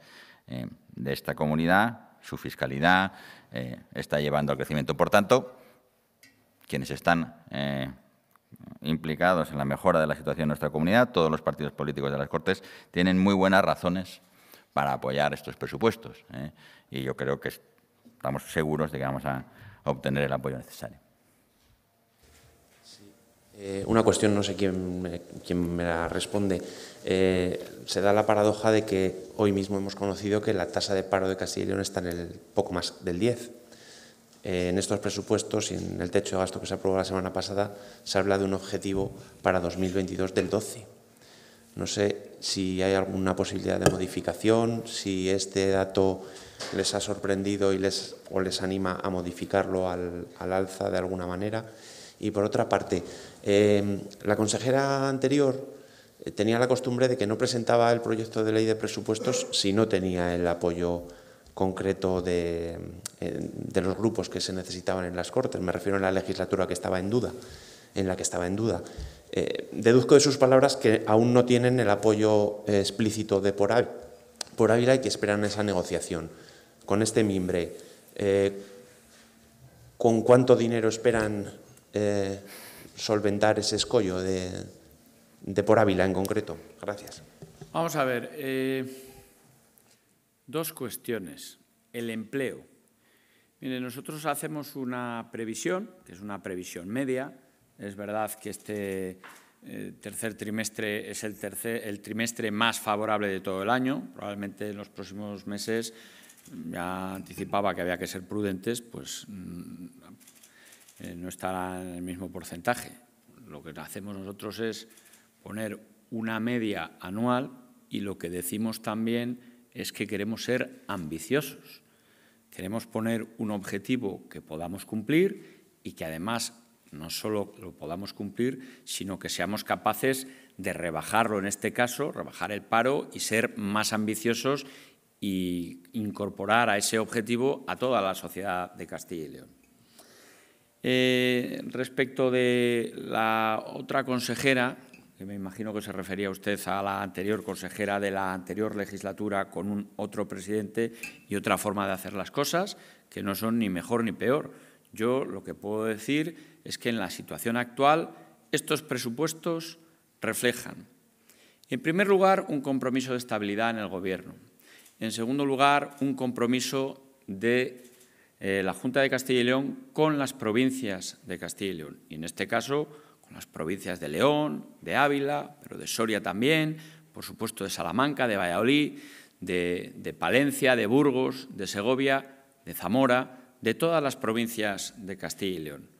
eh, de esta comunidad, su fiscalidad, está llevando al crecimiento. Por tanto, quienes están implicados en la mejora de la situación de nuestra comunidad, todos los partidos políticos de las Cortes, tienen muy buenas razones para apoyar estos presupuestos. Y yo creo que estamos seguros de que vamos a obtener el apoyo necesario. Eh, una cuestión, no sé quién me, la responde. Eh, se da la paradoja de que hoy mismo hemos conocido que la tasa de paro de Castilla y León está en el poco más del 10. Eh, en estos presupuestos y en el techo de gasto que se aprobó la semana pasada se habla de un objetivo para 2022 del 12. No sé si hay alguna posibilidad de modificación, si este dato les ha sorprendido y les, o les anima a modificarlo al alza de alguna manera. Y por otra parte, Em, la consejera anterior eh, tenía la costumbre de que no presentaba el proyecto de ley de presupuestos si no tenía el apoyo concreto eh, de, los grupos que se necesitaban en las Cortes. Me refiero a la legislatura que estaba en duda, en la que estaba en duda. Eh, deduzco de sus palabras que aún no tienen el apoyo explícito de por, por Ávila y que esperan esa negociación. Con este mimbre, ¿con cuánto dinero esperan solventar ese escollo de, de por Ávila en concreto? Gracias. Vamos a ver, eh, dos cuestiones. El empleo. Mire, nosotros hacemos una previsión, que es una previsión media. Es verdad que este eh, tercer trimestre es el, tercer, el trimestre más favorable de todo el año. Probablemente en los próximos meses ya anticipaba que había que ser prudentes, pues mm, eh, no estará en el mismo porcentaje. Lo que hacemos nosotros es poner una media anual y lo que decimos también es que queremos ser ambiciosos. Queremos poner un objetivo que podamos cumplir y que además no solo lo podamos cumplir, sino que seamos capaces de rebajarlo en este caso, rebajar el paro y ser más ambiciosos y incorporar a ese objetivo a toda la sociedad de Castilla y León. Eh, respecto de la otra consejera, que me imagino que se refería usted a la anterior consejera de la anterior legislatura con un otro presidente y otra forma de hacer las cosas, que no son ni mejor ni peor. Yo lo que puedo decir es que en la situación actual estos presupuestos reflejan, en primer lugar, un compromiso de estabilidad en el Gobierno. En segundo lugar, un compromiso de eh, la Junta de Castilla y León con las provincias de Castilla y León. Y en este caso, con las provincias de León, de Ávila, pero de Soria también, por supuesto de Salamanca, de Valladolid, de, Palencia, de Burgos, de Segovia, de Zamora, de todas las provincias de Castilla y León.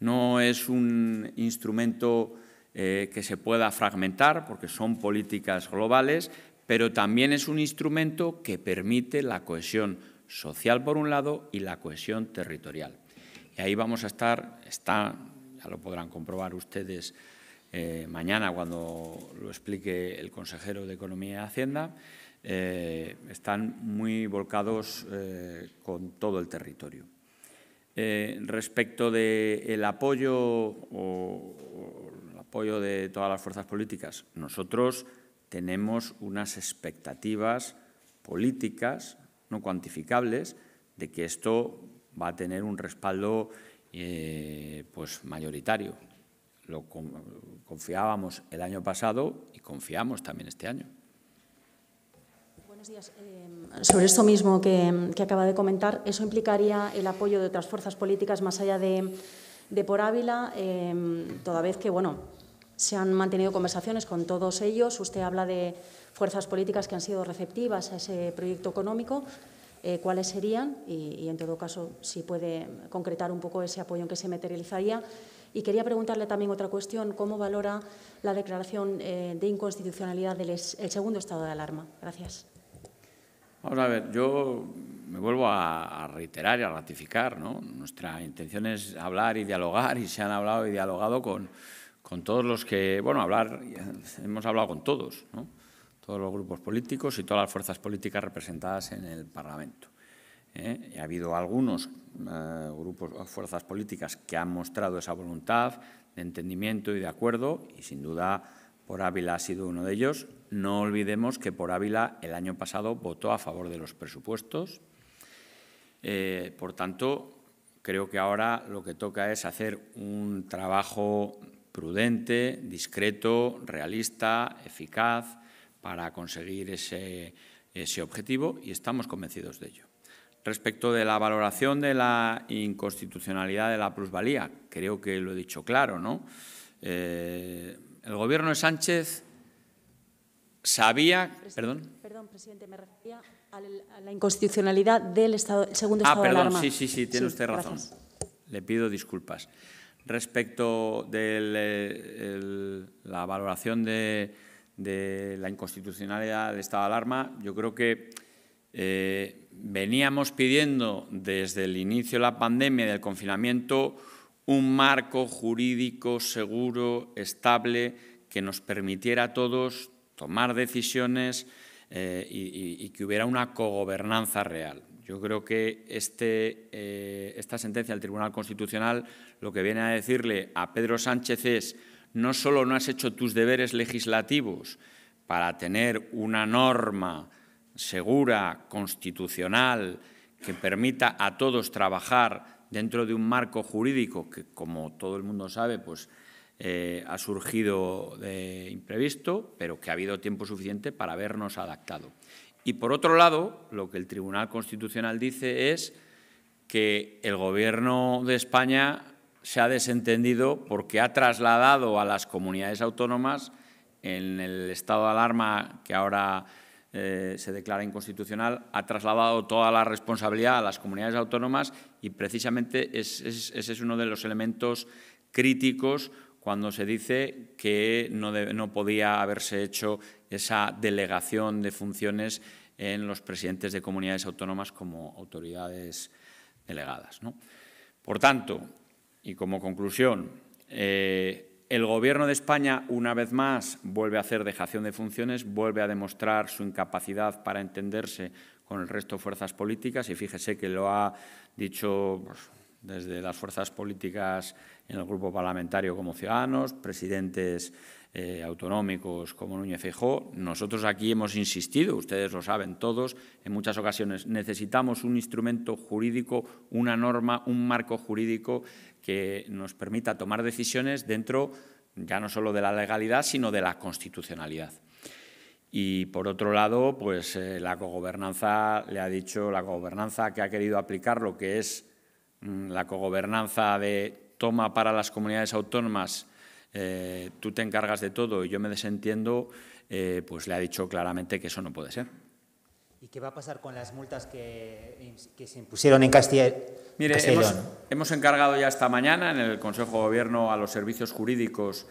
No es un instrumento eh, que se pueda fragmentar porque son políticas globales, pero también es un instrumento que permite la cohesión social por un lado y la cohesión territorial. Y ahí vamos a estar, está, ya lo podrán comprobar ustedes eh, mañana cuando lo explique el consejero de Economía y Hacienda, eh, están muy volcados eh, con todo el territorio. respecto del apoyo o, el apoyo de todas las fuerzas políticas, nosotros tenemos unas expectativas políticas no cuantificables de que esto va a tener un respaldo eh, pues mayoritario. Lo confiábamos el año pasado y confiamos también este año. Buenos días. Eh, sobre esto mismo que, acaba de comentar, eso implicaría el apoyo de otras fuerzas políticas más allá de, por Ávila, eh, toda vez que, bueno, se han mantenido conversaciones con todos ellos. Usted habla de fuerzas políticas que han sido receptivas a ese proyecto económico, eh, cuáles serían y, en todo caso, si puede concretar un poco ese apoyo en que se materializaría. Y quería preguntarle también otra cuestión, ¿cómo valora la declaración eh, de inconstitucionalidad del segundo estado de alarma? Gracias. Vamos a ver, yo me vuelvo a, reiterar y a ratificar, ¿no? Nuestra intención es hablar y dialogar y se han hablado y dialogado con, con todos los que, bueno, hablar, hemos hablado con todos, ¿no? todos los grupos políticos y todas las fuerzas políticas representadas en el Parlamento. ¿eh? Ha habido algunos eh, grupos o fuerzas políticas que han mostrado esa voluntad de entendimiento y de acuerdo, y sin duda por Ávila ha sido uno de ellos. No olvidemos que por Ávila el año pasado votó a favor de los presupuestos. Eh, por tanto, creo que ahora lo que toca es hacer un trabajo prudente, discreto, realista, eficaz, para conseguir ese, objetivo y estamos convencidos de ello. Respecto de la valoración de la inconstitucionalidad de la plusvalía, creo que lo he dicho claro, ¿no? Eh, el Gobierno de Sánchez sabía... perdón. presidente, me refería a la inconstitucionalidad del segundo ah, estado de alarma. Ah, perdón, sí, sí, sí, tiene usted razón. Le pido disculpas. Respecto de eh, la valoración de de la inconstitucionalidad del estado de alarma, yo creo que eh, veníamos pidiendo desde el inicio de la pandemia y del confinamiento un marco jurídico seguro, estable, que nos permitiera a todos tomar decisiones eh, y, que hubiera una cogobernanza real. Yo creo que este, eh, esta sentencia del Tribunal Constitucional lo que viene a decirle a Pedro Sánchez es no solo no has hecho tus deberes legislativos para tener una norma segura, constitucional, que permita a todos trabajar dentro de un marco jurídico que, como todo el mundo sabe, pues, eh, ha surgido de imprevisto, pero que ha habido tiempo suficiente para habernos adaptado. Y por otro lado, lo que el Tribunal Constitucional dice es que el Gobierno de España se ha desentendido porque ha trasladado a las comunidades autónomas en el estado de alarma que ahora eh, se declara inconstitucional, ha trasladado toda la responsabilidad a las comunidades autónomas y precisamente ese es uno de los elementos críticos cuando se dice que no, no podía haberse hecho esa delegación de funciones en los presidentes de comunidades autónomas como autoridades delegadas. ¿no? Por tanto, y como conclusión, eh, el Gobierno de España, una vez más, vuelve a hacer dejación de funciones, vuelve a demostrar su incapacidad para entenderse con el resto de fuerzas políticas y fíjese que lo ha dicho pues, desde las fuerzas políticas en el grupo parlamentario como Ciudadanos, presidentes eh, autonómicos como Núñez Feijó, nosotros aquí hemos insistido, ustedes lo saben todos, en muchas ocasiones necesitamos un instrumento jurídico, una norma, un marco jurídico que nos permita tomar decisiones dentro ya no solo de la legalidad, sino de la constitucionalidad. Y por otro lado, pues eh, la cogobernanza le ha dicho la cogobernanza que ha querido aplicar lo que es mm, la cogobernanza de toma para las comunidades autónomas eh, tú te encargas de todo y yo me desentiendo, eh, pues le ha dicho claramente que eso no puede ser. ¿Y qué va a pasar con las multas que, eh, se impusieron en Castilla? Mire, Hemos, hemos encargado ya esta mañana en el Consejo de Gobierno a los servicios jurídicos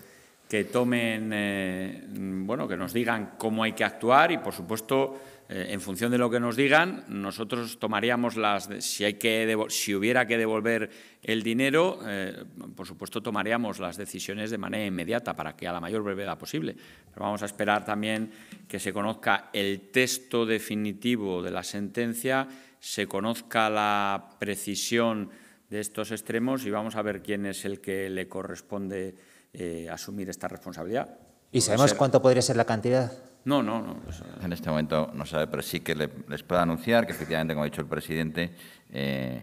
que tomen, bueno, que nos digan cómo hay que actuar y, por supuesto, eh, en función de lo que nos digan, nosotros tomaríamos las. Si, hay que si hubiera que devolver el dinero, eh, por supuesto, tomaríamos las decisiones de manera inmediata para que a la mayor brevedad posible. Pero vamos a esperar también que se conozca el texto definitivo de la sentencia, se conozca la precisión de estos extremos y vamos a ver quién es el que le corresponde eh, asumir esta responsabilidad. ¿Y sabemos cuánto podría ser la cantidad? No, no, no. Pues, en este momento no sabe, pero sí que les puedo anunciar que efectivamente, como ha dicho el presidente, eh,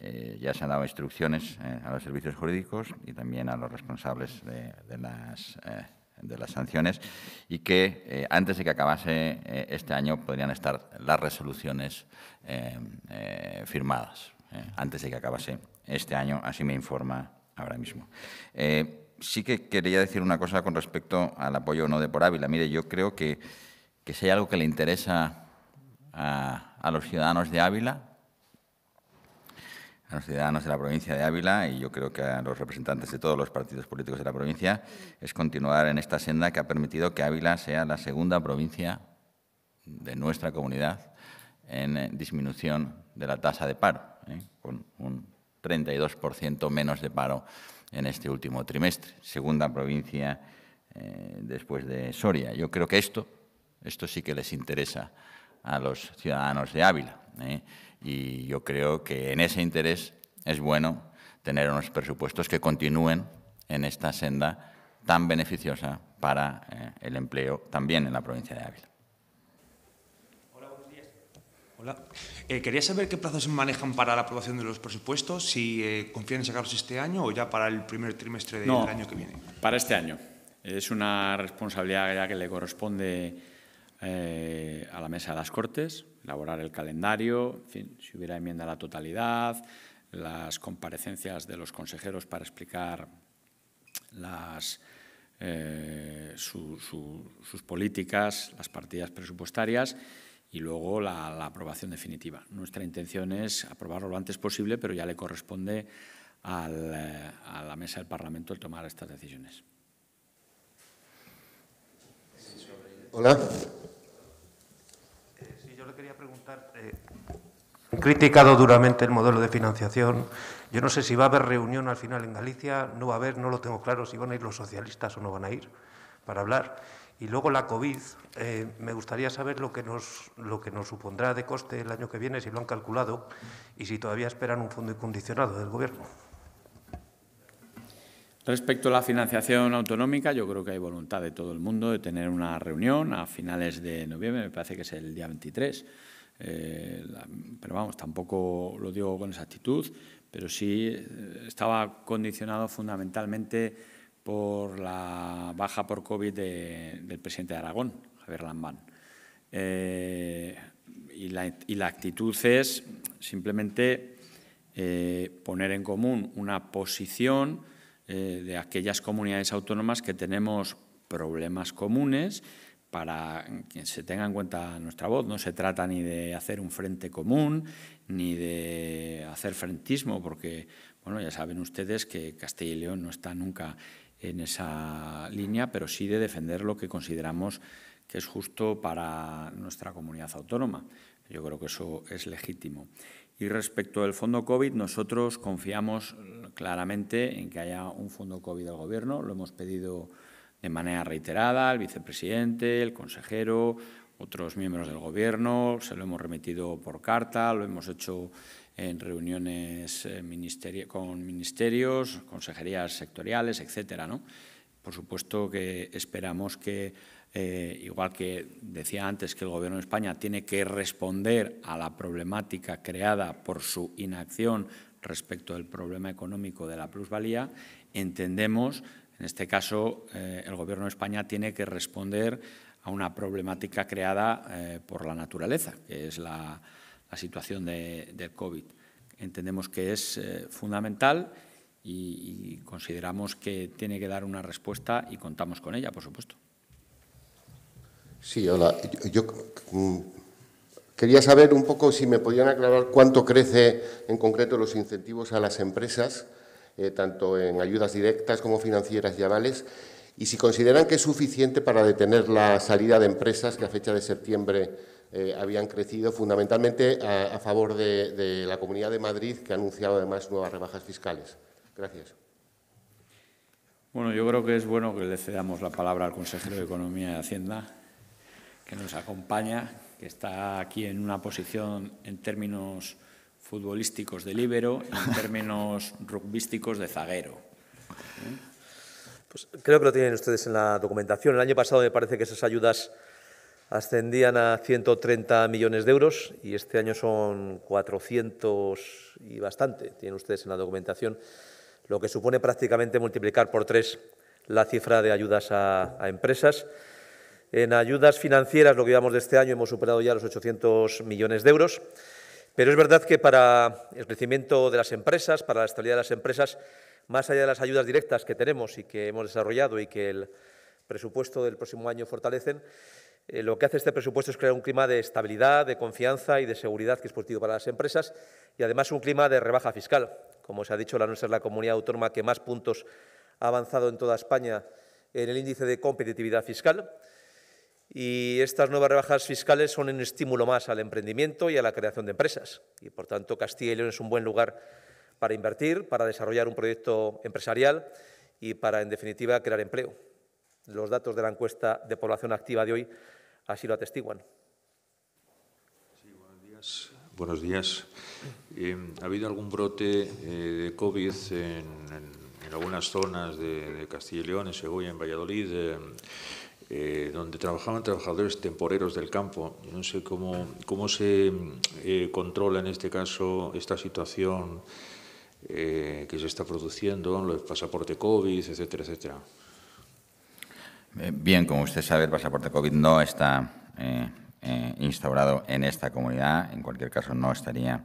eh, ya se han dado instrucciones eh, a los servicios jurídicos y también a los responsables de, las sanciones y que antes de que acabase este año podrían estar las resoluciones firmadas. antes de que acabase este año, así me informa ahora mismo sí que quería decir una cosa con respecto al apoyo o no de por Ávila. Mire, yo creo que, si hay algo que le interesa a, los ciudadanos de Ávila, a los ciudadanos de la provincia de Ávila y yo creo que a los representantes de todos los partidos políticos de la provincia, es continuar en esta senda que ha permitido que Ávila sea la segunda provincia de nuestra comunidad en disminución de la tasa de paro, ¿eh? con un 32% menos de paro en este último trimestre, segunda provincia eh, después de Soria. Yo creo que esto, esto sí que les interesa a los ciudadanos de Ávila. ¿eh? Y yo creo que en ese interés es bueno tener unos presupuestos que continúen en esta senda tan beneficiosa para eh, el empleo también en la provincia de Ávila. Hola. Eh, quería saber qué plazos se manejan para la aprobación de los presupuestos, si eh, confían en sacarlos este año o ya para el primer trimestre del año que viene. Para este año. Es una responsabilidad que le corresponde eh, a la Mesa de las Cortes, elaborar el calendario, fin, si hubiera enmienda a la totalidad, las comparecencias de los consejeros para explicar las, eh, sus políticas, las partidas presupuestarias y luego la, aprobación definitiva. Nuestra intención es aprobarlo lo antes posible, pero ya le corresponde eh, a la mesa del Parlamento el tomar estas decisiones. Hola. Eh, sí, yo le quería preguntar. Eh, criticado duramente el modelo de financiación. Yo no sé si va a haber reunión al final en Galicia, no va a haber, no lo tengo claro si van a ir los socialistas o no van a ir para hablar. Y luego la COVID, eh, me gustaría saber lo que, nos, lo que nos supondrá de coste el año que viene, si lo han calculado y si todavía esperan un fondo incondicionado del Gobierno. Respecto a la financiación autonómica, yo creo que hay voluntad de todo el mundo de tener una reunión a finales de noviembre, me parece que es el día 23. Eh, pero vamos, tampoco lo digo con exactitud, pero sí eh, estaba condicionado fundamentalmente por la baja por COVID del presidente de Aragón, Javier Lambán. Eh, y, la, y, la, actitud es simplemente eh, poner en común una posición eh, de aquellas comunidades autónomas que tenemos problemas comunes para que se tenga en cuenta nuestra voz. No se trata ni de hacer un frente común, ni de hacer frentismo, porque bueno, ya saben ustedes que Castilla y León no está nunca en esa línea, pero sí de defender lo que consideramos que es justo para nuestra comunidad autónoma. Yo creo que eso es legítimo. Y respecto al fondo COVID, nosotros confiamos claramente en que haya un fondo COVID del Gobierno. Lo hemos pedido de manera reiterada el vicepresidente, el consejero, otros miembros del Gobierno. Se lo hemos remitido por carta, lo hemos hecho en reuniones eh, con ministerios, consejerías sectoriales, etcétera. ¿no? Por supuesto que esperamos que, eh, igual que decía antes, que el Gobierno de España tiene que responder a la problemática creada por su inacción respecto del problema económico de la plusvalía, entendemos, en este caso, eh, el Gobierno de España tiene que responder a una problemática creada por la naturaleza, que es la, la situación del COVID. Entendemos que es eh, fundamental y, consideramos que tiene que dar una respuesta y contamos con ella, por supuesto. Sí, hola. Yo, mm, quería saber un poco si me podían aclarar cuánto crece en concreto los incentivos a las empresas, eh, tanto en ayudas directas como financieras y avales, y si consideran que es suficiente para detener la salida de empresas que a fecha de septiembre eh, habían crecido fundamentalmente a, favor de, la Comunidad de Madrid, que ha anunciado además nuevas rebajas fiscales. Gracias. Bueno, yo creo que es bueno que le cedamos la palabra al consejero de Economía y Hacienda, que nos acompaña, que está aquí en una posición en términos futbolísticos de líbero y en <laughs> términos rugbísticos de zaguero. Pues creo que lo tienen ustedes en la documentación. El año pasado me parece que esas ayudas ascendían a 130 millones de euros y este año son 400 y bastante, tienen ustedes en la documentación, lo que supone prácticamente multiplicar por tres la cifra de ayudas a, empresas. En ayudas financieras, lo que llevamos de este año, hemos superado ya los 800 millones de euros, pero es verdad que para el crecimiento de las empresas, para la estabilidad de las empresas, más allá de las ayudas directas que tenemos y que hemos desarrollado y que el presupuesto del próximo año fortalecen, eh, lo que hace este presupuesto es crear un clima de estabilidad, de confianza y de seguridad que es positivo para las empresas y además un clima de rebaja fiscal. Como se ha dicho, la nuestra es la comunidad autónoma que más puntos ha avanzado en toda España en el índice de competitividad fiscal. Y estas nuevas rebajas fiscales son un estímulo más al emprendimiento y a la creación de empresas. Y, por tanto, Castilla y León es un buen lugar para invertir, para desarrollar un proyecto empresarial y para, en definitiva, crear empleo. Los datos de la encuesta de población activa de hoy Así lo atestiguan. buenos días. Em, ¿Ha habido algún brote eh, de COVID en, algunas zonas de, Castilla y León, en Segovia, en Valladolid? Em, eh, donde trabajaban trabajadores temporeros del campo. no sé cómo, cómo se em, eh, controla en este caso esta situación que se está produciendo, el pasaporte COVID, etcétera, etcétera. Eh, bien, como usted sabe, el pasaporte COVID no está eh, eh, instaurado en esta comunidad. En cualquier caso, no estaría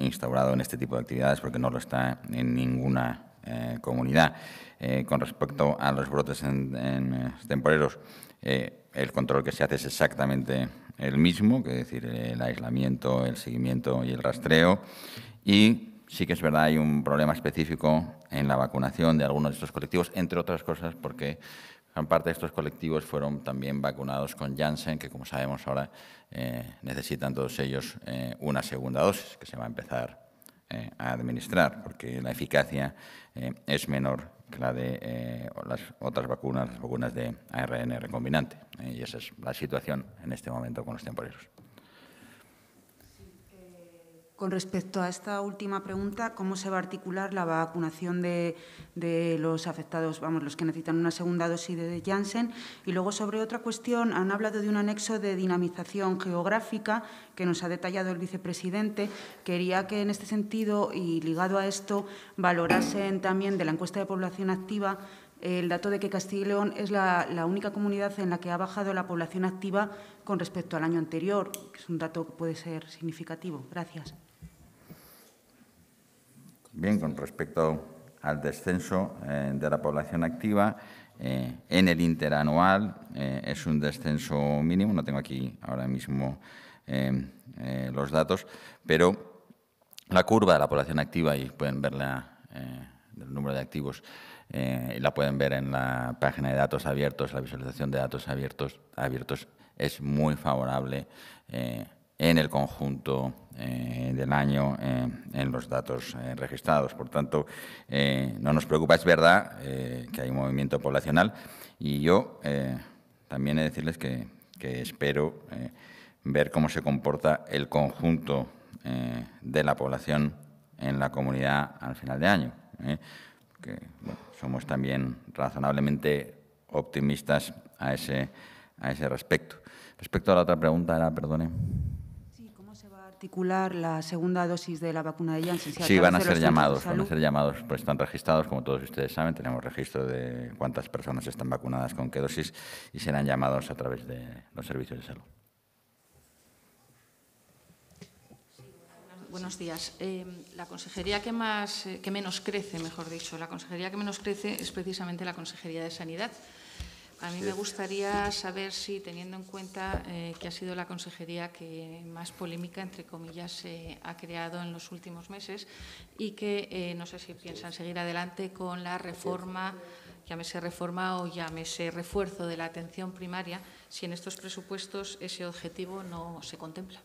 instaurado en este tipo de actividades porque no lo está en ninguna comunidad. con respecto a los brotes temporeros, el control que se hace es exactamente el mismo, que es decir, el aislamiento, el seguimiento y el rastreo. Y sí que es verdad, hay un problema específico en la vacunación de algunos de estos colectivos, entre otras cosas porque Gran parte de estos colectivos fueron también vacunados con Janssen, que como sabemos ahora eh, necesitan todos ellos eh, una segunda dosis, que se va a empezar eh, a administrar, porque la eficacia es menor que la de las otras vacunas, las vacunas de ARN recombinante. y esa es la situación en este momento con los temporeros. Con respecto a esta última pregunta, ¿cómo se va a articular la vacunación de, los afectados, vamos, los que necesitan una segunda dosis de Janssen? Y luego, sobre otra cuestión, han hablado de un anexo de dinamización geográfica que nos ha detallado el vicepresidente. Quería que, en este sentido y ligado a esto, valorasen también de la encuesta de población activa el dato de que Castilla y León es la, la, única comunidad en la que ha bajado la población activa con respecto al año anterior, que es un dato que puede ser significativo. Gracias. Bien, con respecto al descenso eh, de la población activa, eh, en el interanual eh, es un descenso mínimo, no tengo aquí ahora mismo los datos, pero la curva de la población activa, y pueden verla, el número de activos, y la pueden ver en la página de datos abiertos, la visualización de datos abiertos, abiertos es muy favorable en el conjunto eh, del año eh, en los datos eh, registrados. Por tanto, no nos preocupa, es verdad que hay un movimiento poblacional y yo también he de decirles que, espero ver cómo se comporta el conjunto de la población en la comunidad al final de año. somos también razonablemente optimistas a ese, a ese respecto. Respecto a la otra pregunta, era, perdone particular la segunda dosis de la vacuna de Janssen? sí, van a ser llamados, van a ser llamados, pues están registrados, como todos ustedes saben, tenemos registro de cuántas personas están vacunadas con qué dosis y serán llamados a través de los servicios de salud. buenos días. Eh, la consejería que, más, eh, que menos crece, mejor dicho, la consejería que menos crece es precisamente la consejería de Sanidad. A mí me gustaría saber si, teniendo en cuenta eh, que ha sido la consejería que más polémica, entre comillas, se ha creado en los últimos meses y que eh, no sé si piensan seguir adelante con la reforma, llámese reforma o llámese refuerzo de la atención primaria, si en estos presupuestos ese objetivo no se contempla.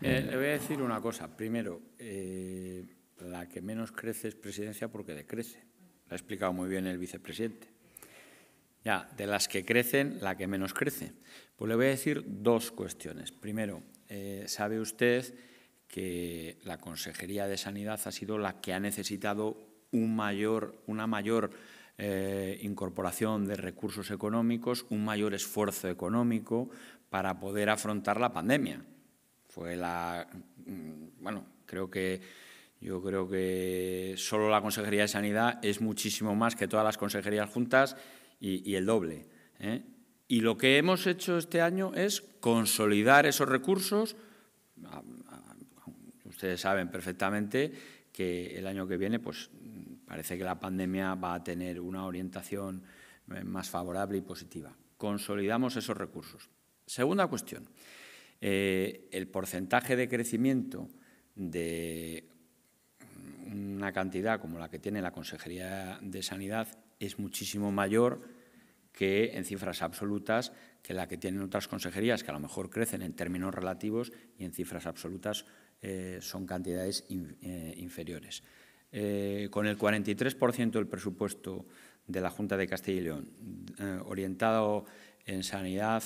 Eh, le voy a decir una cosa. Primero, la que menos crece es presidencia porque decrece. La ha explicado muy bien el vicepresidente de las que crecen, la que menos crece. Pues le voy a decir dos cuestiones. Primero, eh, sabe usted que la Consejería de Sanidad ha sido la que ha necesitado una mayor eh, incorporación de recursos económicos, un mayor esfuerzo económico para poder afrontar la pandemia. Fue la, mm, bueno, creo que yo creo que solo la Consejería de Sanidad es muchísimo más que todas las consejerías juntas y, el doble. ¿eh? Y lo que hemos hecho este año es consolidar esos recursos. Ustedes saben perfectamente que el año que viene pues, parece que la pandemia va a tener una orientación eh, más favorable y positiva. Consolidamos esos recursos. Segunda cuestión, eh, el porcentaje de crecimiento de una cantidad como la que tiene la Consejería de Sanidad es muchísimo mayor que en cifras absolutas que la que tienen otras consejerías, que a lo mejor crecen en términos relativos y en cifras absolutas eh, son cantidades eh, inferiores. Eh, con el 43% del presupuesto de la Junta de Castilla y León orientado en sanidad,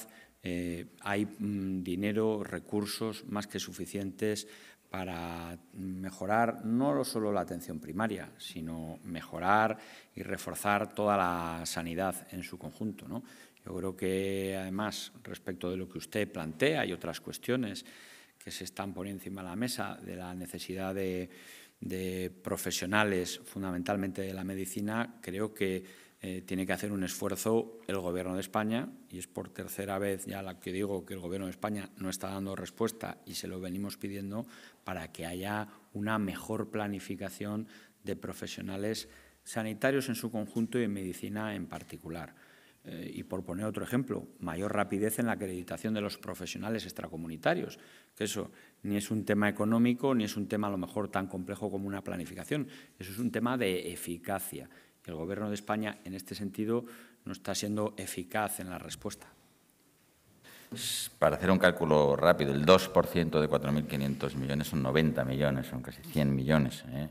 hay mm, dinero, recursos más que suficientes para mejorar no solo la atención primaria, sino mejorar y reforzar toda la sanidad en su conjunto. Yo creo que, además, respecto de lo que usted plantea y otras cuestiones que se están poniendo encima de la mesa, de la necesidad de, profesionales, fundamentalmente de la medicina, creo que eh, tiene que hacer un esfuerzo el Gobierno de España, y es por tercera vez ya la que digo que el Gobierno de España no está dando respuesta y se lo venimos pidiendo para que haya una mejor planificación de profesionales sanitarios en su conjunto y en medicina en particular. Eh, y por poner otro ejemplo, mayor rapidez en la acreditación de los profesionales extracomunitarios, que eso ni es un tema económico ni es un tema a lo mejor tan complejo como una planificación, eso es un tema de eficacia. El Gobierno de España, en este sentido, no está siendo eficaz en la respuesta. Para hacer un cálculo rápido, el 2% de 4.500 millones son 90 millones, son casi 100 millones. la ¿eh?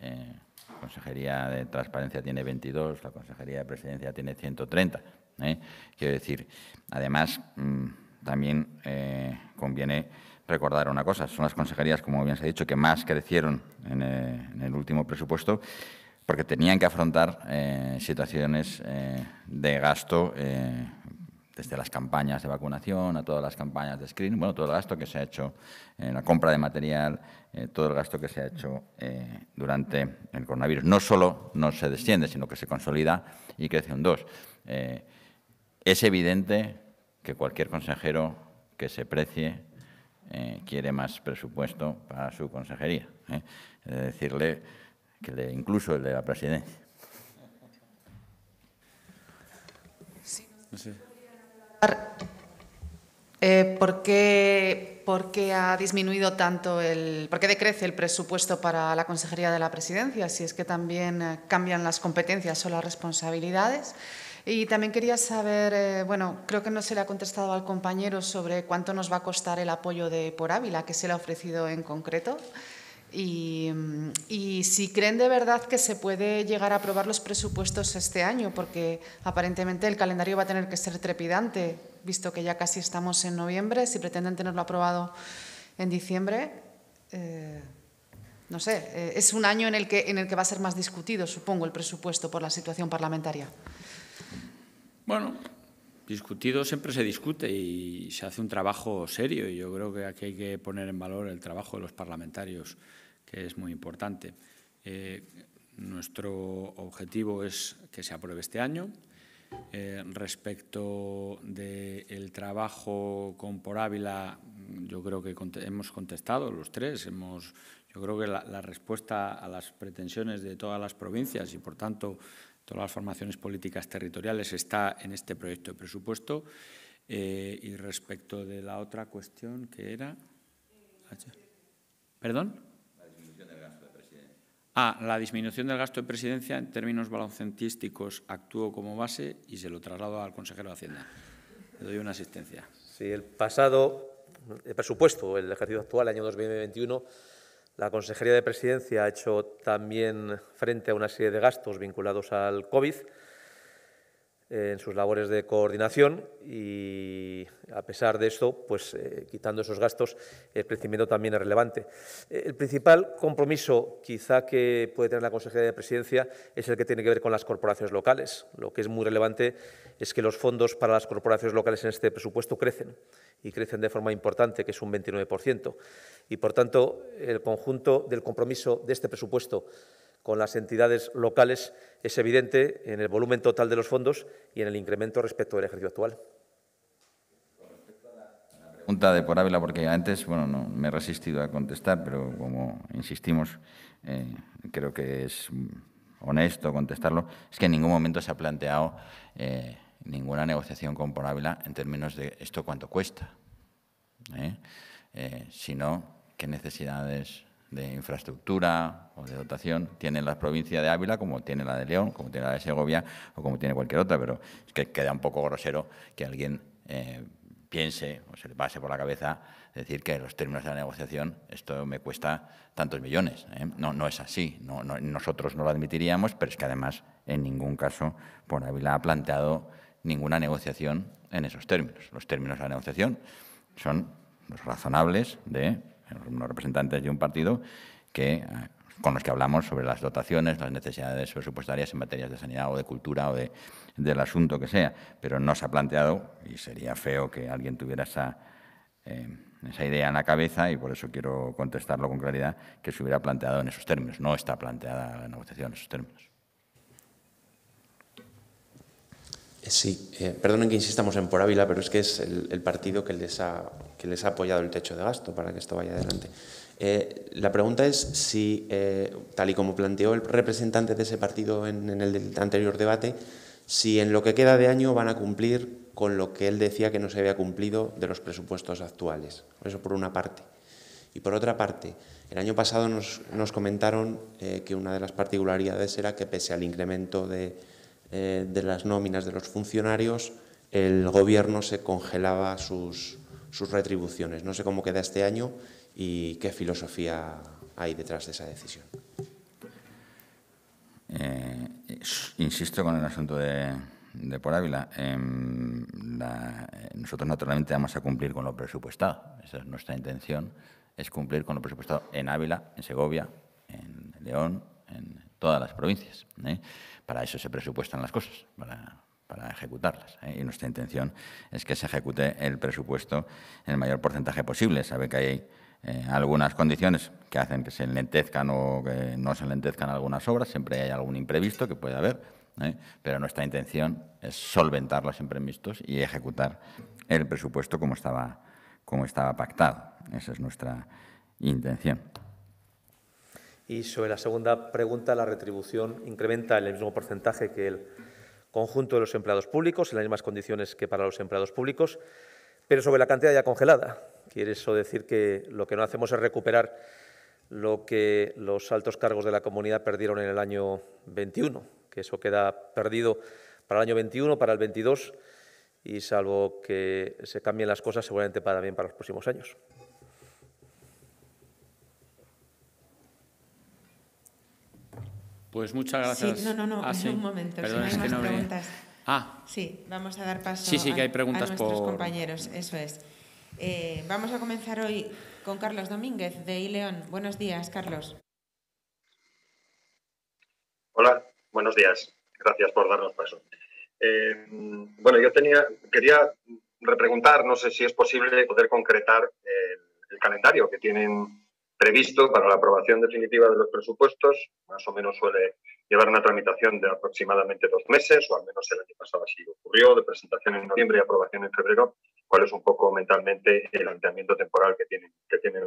Eh, Consejería de Transparencia tiene 22, la Consejería de Presidencia tiene 130. ¿eh? Quiero decir, además, mm, también conviene recordar una cosa, son las consejerías, como bien se ha dicho, que más crecieron en, en el último presupuesto porque tenían que afrontar situaciones de gasto desde las campañas de vacunación a todas las campañas de screening, bueno, todo el gasto que se ha hecho en la compra de material, eh, todo el gasto que se ha hecho eh, durante el coronavirus. No solo no se desciende, sino que se consolida y crece un 2. Eh, es evidente que cualquier consejero que se precie quiere más presupuesto para su consejería. Es decirle que incluso el de la presidencia. Eh, ¿por, qué, ha disminuido tanto el. ¿Por qué decrece el presupuesto para la Consejería de la Presidencia? Si es que también eh, cambian las competencias o las responsabilidades. Y también quería saber, eh, bueno, creo que no se le ha contestado al compañero sobre cuánto nos va a costar el apoyo de Por Ávila, que se le ha ofrecido en concreto. Mm, y, si creen de verdad que se puede llegar a aprobar los presupuestos este año, porque aparentemente el calendario va a tener que ser trepidante, visto que ya casi estamos en noviembre, si pretenden tenerlo aprobado en diciembre, eh, no sé, eh, es un año en el, que, en el que va a ser más discutido, supongo, el presupuesto por la situación parlamentaria. Bueno, discutido siempre se discute y se hace un trabajo serio y yo creo que aquí hay que poner en valor el trabajo de los parlamentarios es muy importante. Eh, nuestro objetivo es que se apruebe este año. Eh, respecto del trabajo con Por Ávila, yo creo que hemos contestado los tres. yo creo que la, respuesta a las pretensiones de todas las provincias y, por tanto, todas las formaciones políticas territoriales está en este proyecto de presupuesto. Eh, y respecto de la otra cuestión que era... ¿Perdón? A. Ah, la disminución del gasto de presidencia en términos baloncentísticos actuó como base y se lo traslado al consejero de Hacienda. Le doy una asistencia. Sí, el pasado presupuesto, el ejercicio actual, año 2021, la Consejería de Presidencia ha hecho también frente a una serie de gastos vinculados al COVID en sus labores de coordinación y a pesar de esto, pues eh, quitando esos gastos, el crecimiento también es relevante. Eh, el principal compromiso quizá que puede tener la Consejería de Presidencia es el que tiene que ver con las corporaciones locales. Lo que es muy relevante es que los fondos para las corporaciones locales en este presupuesto crecen y crecen de forma importante, que es un 29%. Y, por tanto, el conjunto del compromiso de este presupuesto con las entidades locales es evidente en el volumen total de los fondos y en el incremento respecto del ejercicio actual. Con respecto a la, pregunta de por Ávila, porque antes bueno, no, me he resistido a contestar, pero como insistimos, eh, creo que es honesto contestarlo, es que en ningún momento se ha planteado eh, ninguna negociación con por Ávila en términos de esto cuánto cuesta, ¿eh? sino qué necesidades de infraestructura o de dotación tienen la provincia de Ávila, como tiene la de León, como tiene la de Segovia o como tiene cualquier otra, pero es que queda un poco grosero que alguien eh, piense o se le pase por la cabeza decir que en los términos de la negociación esto me cuesta tantos millones. ¿eh? No, no es así. No, nosotros no lo admitiríamos, pero es que además en ningún caso por Ávila ha planteado ninguna negociación en esos términos. Los términos de la negociación son los razonables de unos representantes de un partido que, eh, con los que hablamos sobre las dotaciones, las necesidades presupuestarias en materias de sanidad o de cultura o de, del asunto que sea. Pero no se ha planteado, y sería feo que alguien tuviera esa, eh, esa idea en la cabeza, y por eso quiero contestarlo con claridad, que se hubiera planteado en esos términos. No está planteada la negociación en esos términos. Sí, eh, perdonen que insistamos en Por Ávila, pero es que es el, partido que les, ha, que les, ha, apoyado el techo de gasto para que esto vaya adelante. Eh, la pregunta es si, eh, tal y como planteó el representante de ese partido en, el anterior debate, si en lo que queda de año van a cumplir con lo que él decía que no se había cumplido de los presupuestos actuales. Eso por una parte. Y por otra parte, el año pasado nos comentaron que una de las particularidades era que pese al incremento de, eh, de las nóminas de los funcionarios, el gobierno se congelaba sus, retribuciones. No sé cómo queda este año y qué filosofía hay detrás de esa decisión. Eh, insisto con el asunto de, de por Ávila. Em, eh, nosotros naturalmente vamos a cumplir con lo presupuestado. Esa es nuestra intención, es cumplir con lo presupuestado en Ávila, en Segovia, en León, en todas las provincias para eso se presupuestan las cosas, para, ejecutarlas. ¿eh? Y nuestra intención es que se ejecute el presupuesto en el mayor porcentaje posible. Sabe que hay eh, algunas condiciones que hacen que se lentezcan o que no se lentezcan algunas obras, siempre hay algún imprevisto que puede haber, ¿eh? pero nuestra intención es solventar los imprevistos y ejecutar el presupuesto como estaba, como estaba pactado. Esa es nuestra intención. Y sobre la segunda pregunta, la retribución incrementa en el mismo porcentaje que el conjunto de los empleados públicos, en las mismas condiciones que para los empleados públicos, pero sobre la cantidad ya congelada. Quiere eso decir que lo que no hacemos es recuperar lo que los altos cargos de la comunidad perdieron en el año 21, que eso queda perdido para el año 21, para el 22 y salvo que se cambien las cosas, seguramente para bien para los próximos años. Pues muchas gracias. Sí, no, no, no, ah, <laughs> un momento, si no preguntas. Ah. Sí, vamos a dar paso sí, que hay preguntas a, nuestros compañeros, eso es. Eh, vamos a comenzar hoy con Carlos Domínguez de Ileón. Buenos días, Carlos. Hola, buenos días. Gracias por darnos paso. Eh, bueno, yo tenía, quería repreguntar, no sé si es posible poder concretar el calendario que tienen previsto para la aprobación definitiva de los presupuestos, más o menos suele llevar una tramitación de aproximadamente dos meses, o al menos el año pasado así ocurrió, de presentación en noviembre y aprobación en febrero, cuál es un poco mentalmente el planteamiento temporal que tiene, que tiene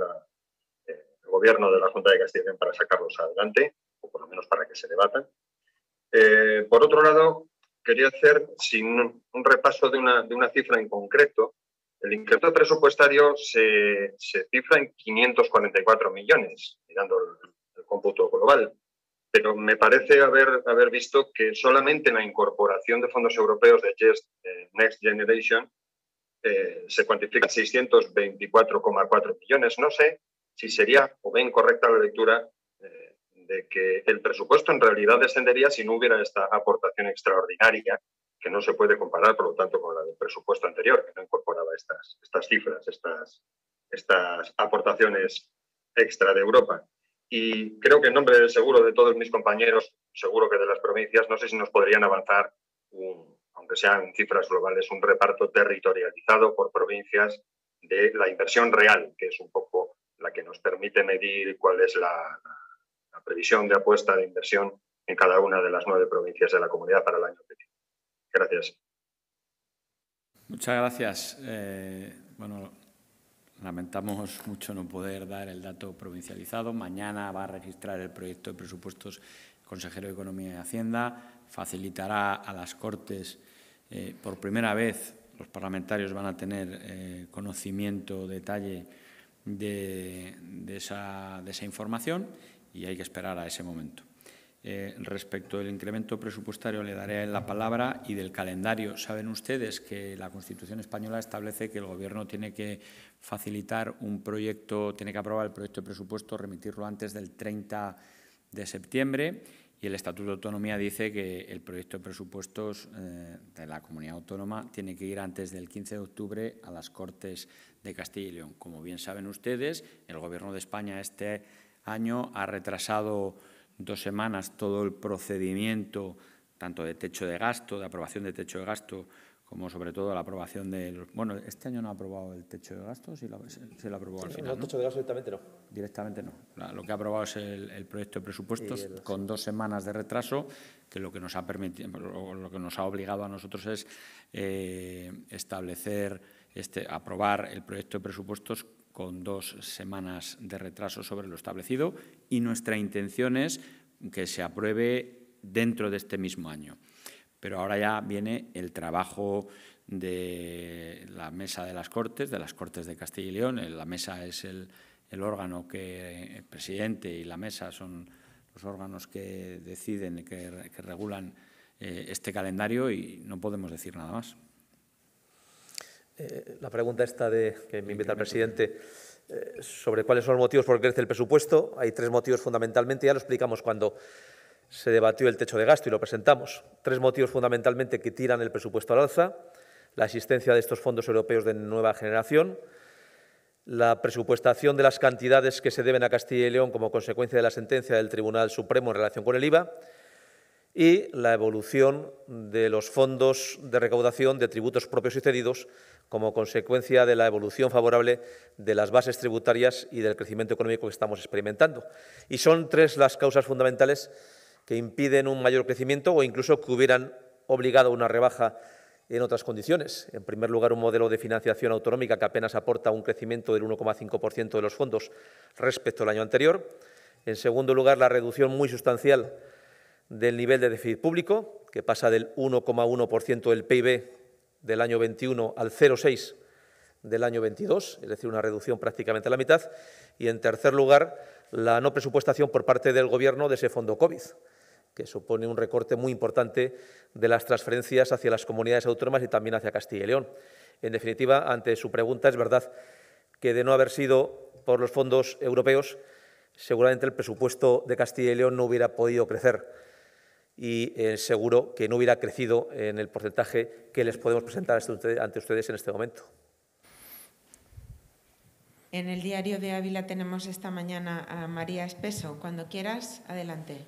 eh, el gobierno de la Junta de Castilla y León para sacarlos adelante, o por lo menos para que se debatan. Eh, por otro lado, quería hacer sin un repaso de una, de una cifra en concreto, el incremento presupuestario se, cifra en 544 millones, mirando el, cómputo global. Pero me parece haber, haber visto que solamente en la incorporación de fondos europeos de eh, Next Generation eh, se cuantifica 624,4 millones. No sé si sería o bien correcta la lectura eh, de que el presupuesto en realidad descendería si no hubiera esta aportación extraordinaria que no se puede comparar, por lo tanto, con la del presupuesto anterior, que no incorporaba estas, estas cifras, estas, estas aportaciones extra de Europa. Y creo que en nombre del seguro de todos mis compañeros, seguro que de las provincias, no sé si nos podrían avanzar, aunque sean cifras globales, un reparto territorializado por provincias de la inversión real, que es un poco la que nos permite medir cuál es la, previsión de apuesta de inversión en cada una de las nueve provincias de la comunidad para el año que Gracias. Muchas gracias. Eh, bueno, lamentamos mucho no poder dar el dato provincializado. Mañana va a registrar el proyecto de presupuestos el consejero de Economía y Hacienda. Facilitará a las Cortes, eh, por primera vez, los parlamentarios van a tener eh, conocimiento, detalle de esa información y hay que esperar a ese momento. Eh, respecto del incremento presupuestario le daré la palabra y del calendario. Saben ustedes que la Constitución española establece que el Gobierno tiene que facilitar un proyecto, tiene que aprobar el proyecto de presupuesto, remitirlo antes del 30 de septiembre y el Estatuto de Autonomía dice que el proyecto de presupuestos eh, de la comunidad autónoma tiene que ir antes del 15 de octubre a las Cortes de Castilla y León. Como bien saben ustedes, el Gobierno de España este año ha retrasado dos semanas todo el procedimiento, tanto de techo de gasto, de aprobación de techo de gasto, como sobre todo la aprobación del... Bueno, este año no ha aprobado el techo de gasto? si lo, aprobó al final. el techo de gasto directamente no. Directamente no. lo que ha aprobado es el, proyecto de presupuestos con dos semanas de retraso, que lo que nos ha permitido, que nos ha obligado a nosotros es eh, establecer, este, aprobar el proyecto de presupuestos con dos semanas de retraso sobre lo establecido y nuestra intención es que se apruebe dentro de este mismo año. Pero ahora ya viene el trabajo de la mesa de las Cortes, de las Cortes de Castilla y León. Eh, la mesa es el, órgano que eh, el presidente y la mesa son los órganos que deciden, que, que regulan eh, este calendario y no podemos decir nada más. Eh, la pregunta esta de, que me invita el presidente eh, sobre cuáles son los motivos por los que crece el presupuesto. Hay tres motivos fundamentalmente, ya lo explicamos cuando se debatió el techo de gasto y lo presentamos. Tres motivos fundamentalmente que tiran el presupuesto al alza. La existencia de estos fondos europeos de nueva generación, la presupuestación de las cantidades que se deben a Castilla y León como consecuencia de la sentencia del Tribunal Supremo en relación con el IVA y la evolución de los fondos de recaudación de tributos propios y cedidos como consecuencia de la evolución favorable de las bases tributarias y del crecimiento económico que estamos experimentando. Y son tres las causas fundamentales que impiden un mayor crecimiento o incluso que hubieran obligado a una rebaja en otras condiciones. En primer lugar, un modelo de financiación autonómica que apenas aporta un crecimiento del 1,5% de los fondos respecto al año anterior. En segundo lugar, la reducción muy sustancial del nivel de déficit público, que pasa del 1,1% del PIB del año 21 al 0,6% del año 22, es decir, una reducción prácticamente a la mitad. Y, en tercer lugar, la no presupuestación por parte del Gobierno de ese fondo COVID, que supone un recorte muy importante de las transferencias hacia las comunidades autónomas y también hacia Castilla y León. En definitiva, ante su pregunta, es verdad que de no haber sido por los fondos europeos, seguramente el presupuesto de Castilla y León no hubiera podido crecer y eh, seguro que no hubiera crecido en el porcentaje que les podemos presentar ante ustedes en este momento. En el diario de Ávila tenemos esta mañana a María Espeso. Cuando quieras, adelante.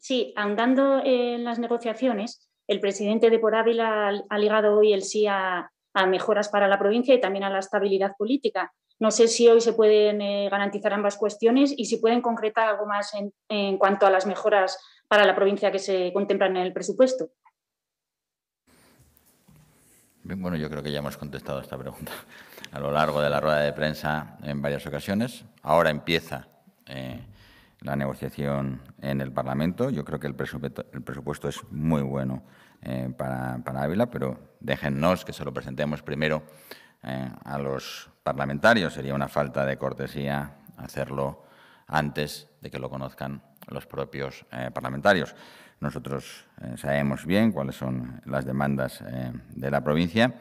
Sí, andando en las negociaciones, el presidente de Por Ávila ha ligado hoy el sí a mejoras para la provincia y también a la estabilidad política. No sé si hoy se pueden eh, garantizar ambas cuestiones y si pueden concretar algo más en, cuanto a las mejoras para la provincia que se contemplan en el presupuesto. bueno, yo creo que ya hemos contestado esta pregunta <laughs> a lo largo de la rueda de prensa en varias ocasiones. Ahora empieza eh, la negociación en el Parlamento. Yo creo que el presupuesto, es muy bueno eh, para, Ávila, pero déjennos que se lo presentemos primero a los parlamentarios. Sería una falta de cortesía hacerlo antes de que lo conozcan los propios eh, parlamentarios. Nosotros eh, sabemos bien cuáles son las demandas eh, de la provincia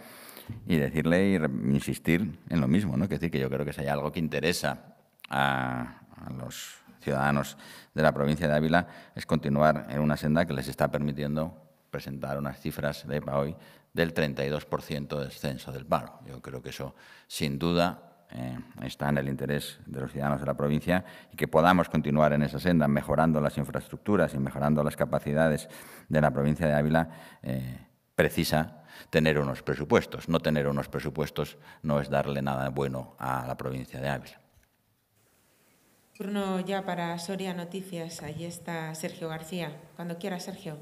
y decirle y insistir en lo mismo, ¿no? Que decir que yo creo que si hay algo que interesa a, los ciudadanos de la provincia de Ávila es continuar en una senda que les está permitiendo presentar unas cifras de hoy del 32% de descenso del paro. Yo creo que eso, sin duda, eh, está en el interés de los ciudadanos de la provincia y que podamos continuar en esa senda, mejorando las infraestructuras y mejorando las capacidades de la provincia de Ávila, eh, precisa tener unos presupuestos. No tener unos presupuestos no es darle nada bueno a la provincia de Ávila. Turno ya para Soria Noticias. Allí está Sergio García. Cuando quiera, Sergio.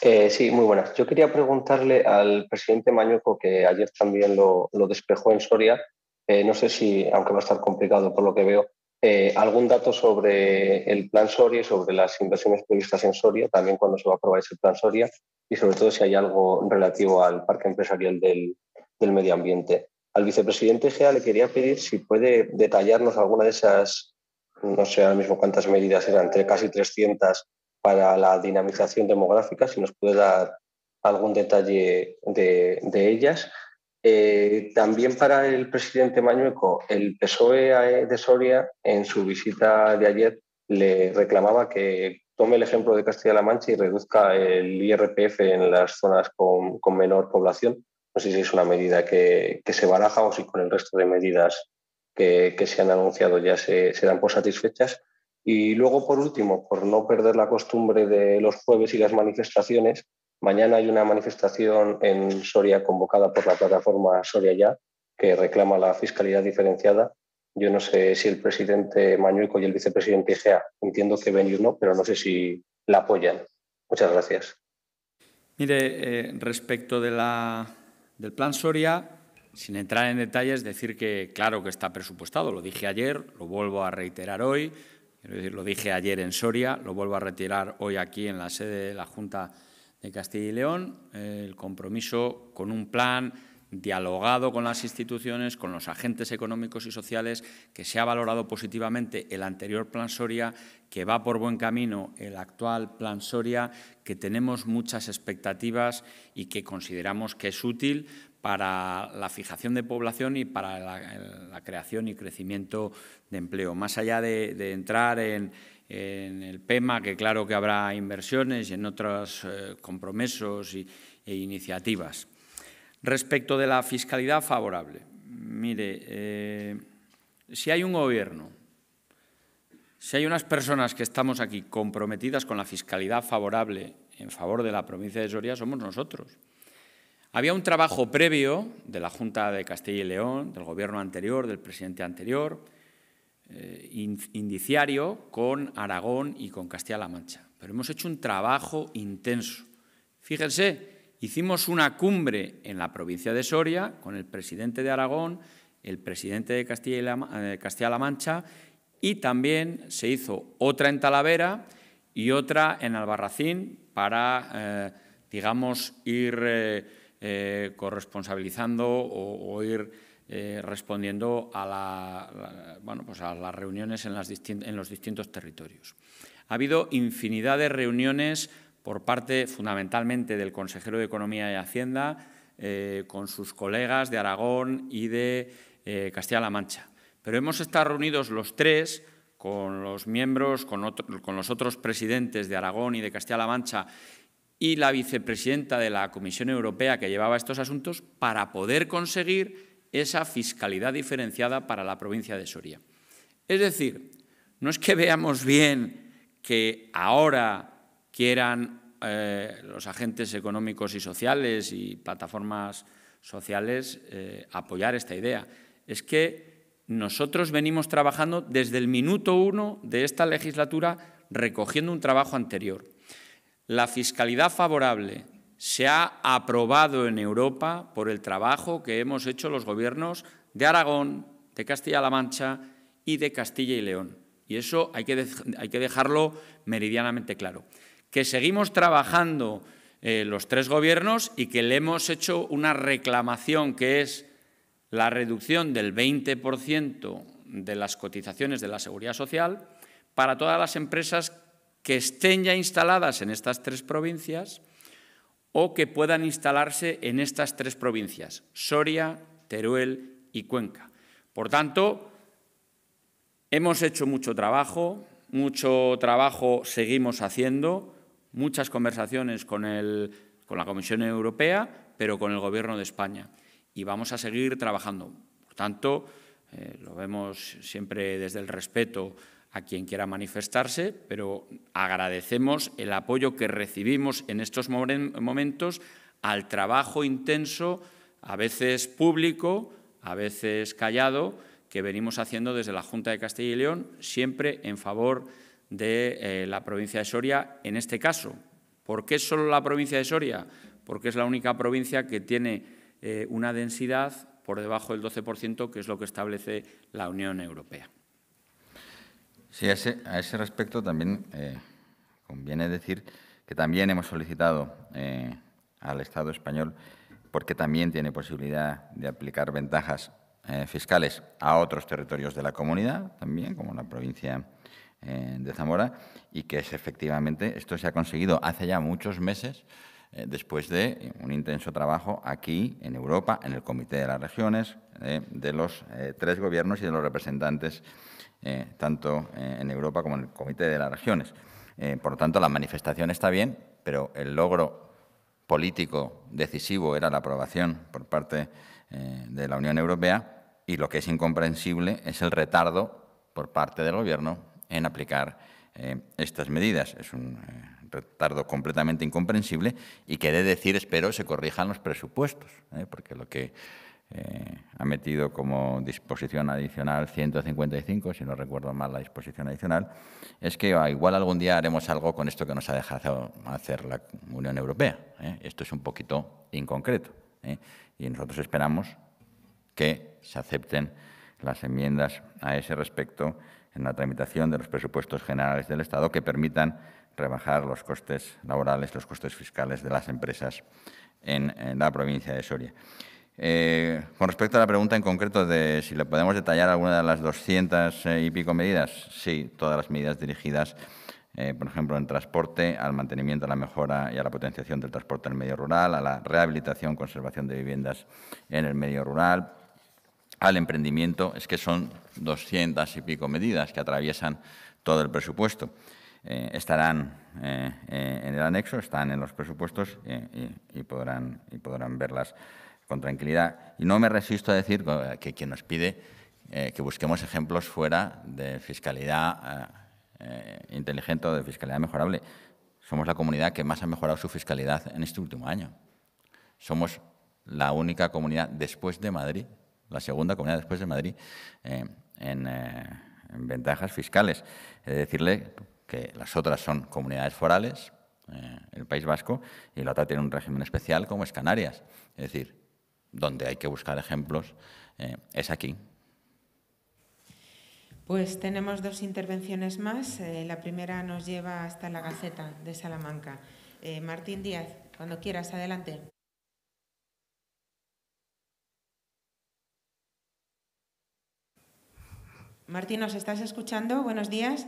Eh, sí, muy buenas. Yo quería preguntarle al presidente Mañuco, que ayer también lo, despejó en Soria, eh, no sé si, aunque va a estar complicado por lo que veo, eh, algún dato sobre el plan Soria y sobre las inversiones previstas en Soria, también cuando se va a aprobar ese plan Soria, y sobre todo si hay algo relativo al parque empresarial del, del medio ambiente. Al vicepresidente Gea le quería pedir si puede detallarnos alguna de esas, no sé ahora mismo cuántas medidas eran, entre casi 300 para la dinamización demográfica, si nos puede dar algún detalle de, ellas. Eh, también para el presidente Mañueco, el PSOE de Soria, en su visita de ayer, le reclamaba que tome el ejemplo de Castilla-La Mancha y reduzca el IRPF en las zonas con, menor población. No sé si es una medida que, se baraja o si con el resto de medidas que, se han anunciado ya se, se dan por satisfechas. Y luego, por último, por no perder la costumbre de los jueves y las manifestaciones, mañana hay una manifestación en Soria convocada por la plataforma Soria Ya, que reclama la fiscalidad diferenciada. Yo no sé si el presidente Mañuico y el vicepresidente Igea, entiendo que venir no, pero no sé si la apoyan. Muchas gracias. Mire, eh, respecto del plan Soria, sin entrar en detalles, decir que claro que está presupuestado, lo dije ayer, lo vuelvo a reiterar hoy, lo dije ayer en Soria, lo vuelvo a retirar hoy aquí en la sede de la Junta de Castilla y León, el compromiso con un plan dialogado con las instituciones, con los agentes económicos y sociales, que se ha valorado positivamente el anterior Plan Soria, que va por buen camino el actual Plan Soria, que tenemos muchas expectativas y que consideramos que es útil para la fijación de población y para la, creación y crecimiento de empleo. Más allá de, entrar en, el PEMA, que claro que habrá inversiones y en otros eh, compromisos e iniciativas. Respecto de la fiscalidad favorable, mire, eh, si hay un gobierno, si hay unas personas que estamos aquí comprometidas con la fiscalidad favorable en favor de la provincia de Soria, somos nosotros. Había un trabajo previo de la Junta de Castilla y León, del gobierno anterior, del presidente anterior, eh, indiciario con Aragón y con Castilla-La Mancha. Pero hemos hecho un trabajo intenso. Fíjense, hicimos una cumbre en la provincia de Soria con el presidente de Aragón, el presidente de Castilla-La eh, Mancha y también se hizo otra en Talavera y otra en Albarracín para, eh, digamos, ir... Eh, corresponsabilizando o, ir eh, respondiendo a, la, pues a las reuniones en, las en los distintos territorios. Ha habido infinidad de reuniones por parte fundamentalmente del consejero de Economía y Hacienda eh, con sus colegas de Aragón y de Castilla-La Mancha. Pero hemos estado reunidos los tres con los miembros, con los otros presidentes de Aragón y de Castilla-La Mancha y la vicepresidenta de la Comisión Europea que llevaba estos asuntos para poder conseguir esa fiscalidad diferenciada para la provincia de Soria. Es decir, no es que veamos bien que ahora quieran eh, los agentes económicos y sociales y plataformas sociales eh, apoyar esta idea. Es que nosotros venimos trabajando desde el minuto uno de esta legislatura recogiendo un trabajo anterior. La fiscalidad favorable se ha aprobado en Europa por el trabajo que hemos hecho los gobiernos de Aragón, de Castilla-La Mancha y de Castilla y León. Y eso hay que, hay que dejarlo meridianamente claro. Que seguimos trabajando eh, los tres gobiernos y que le hemos hecho una reclamación que es la reducción del 20% de las cotizaciones de la seguridad social para todas las empresas que estén ya instaladas en estas tres provincias o que puedan instalarse en estas tres provincias, Soria, Teruel y Cuenca. Por tanto, hemos hecho mucho trabajo, mucho trabajo seguimos haciendo, muchas conversaciones con, el, con la Comisión Europea, pero con el Gobierno de España. Y vamos a seguir trabajando. Por tanto, eh, lo vemos siempre desde el respeto a quien quiera manifestarse, pero agradecemos el apoyo que recibimos en estos momentos al trabajo intenso, a veces público, a veces callado, que venimos haciendo desde la Junta de Castilla y León, siempre en favor de eh, la provincia de Soria en este caso. ¿Por qué solo la provincia de Soria? Porque es la única provincia que tiene eh, una densidad por debajo del 12%, que es lo que establece la Unión Europea. Sí, a ese, respecto también eh, conviene decir que también hemos solicitado eh, al Estado español, porque también tiene posibilidad de aplicar ventajas eh, fiscales a otros territorios de la comunidad, también como la provincia de Zamora, y que efectivamente esto se ha conseguido hace ya muchos meses después de un intenso trabajo aquí en Europa, en el Comité de las Regiones, de los tres gobiernos y de los representantes eh, tanto eh, en Europa como en el Comité de las Regiones. Eh, por lo tanto, la manifestación está bien, pero el logro político decisivo era la aprobación por parte de la Unión Europea y lo que es incomprensible es el retardo por parte del Gobierno en aplicar estas medidas. Es un retardo completamente incomprensible y que de decir, espero, se corrijan los presupuestos, porque lo que eh, ha metido como disposición adicional 155, si no recuerdo mal la disposición adicional, es que ah, igual algún día haremos algo con esto que nos ha dejado hacer la Unión Europea. ¿eh? Esto es un poquito inconcreto ¿eh? y nosotros esperamos que se acepten las enmiendas a ese respecto en la tramitación de los presupuestos generales del Estado que permitan rebajar los costes laborales, los costes fiscales de las empresas en la provincia de Soria. Eh, con respecto a la pregunta en concreto de si le podemos detallar alguna de las 200 eh, y pico medidas, sí, todas las medidas dirigidas, eh, por ejemplo, en transporte, al mantenimiento, a la mejora y a la potenciación del transporte en el medio rural, a la rehabilitación, conservación de viviendas en el medio rural, al emprendimiento, es que son 200 y pico medidas que atraviesan todo el presupuesto. estarán en el anexo, están en los presupuestos y, podrán, y podrán verlas con tranquilidad. Y no me resisto a decir que quien nos pide eh, que busquemos ejemplos fuera de fiscalidad eh, eh, inteligente o de fiscalidad mejorable. Somos la comunidad que más ha mejorado su fiscalidad en este último año. Somos la única comunidad después de Madrid, la segunda comunidad después de Madrid, en, ventajas fiscales. He de decirle que las otras son comunidades forales, el País Vasco, y la otra tiene un régimen especial como es Canarias. Es decir, donde hay que buscar ejemplos eh, es aquí. Pues tenemos dos intervenciones más. Eh, la primera nos lleva hasta la Gaceta de Salamanca. Eh, Martín Díaz, cuando quieras, adelante. Martín, ¿nos estás escuchando? Buenos días.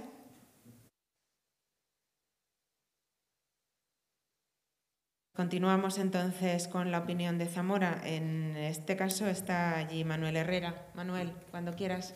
Continuamos entonces con la opinión de Zamora. En este caso está allí Manuel Herrera. Manuel, cuando quieras.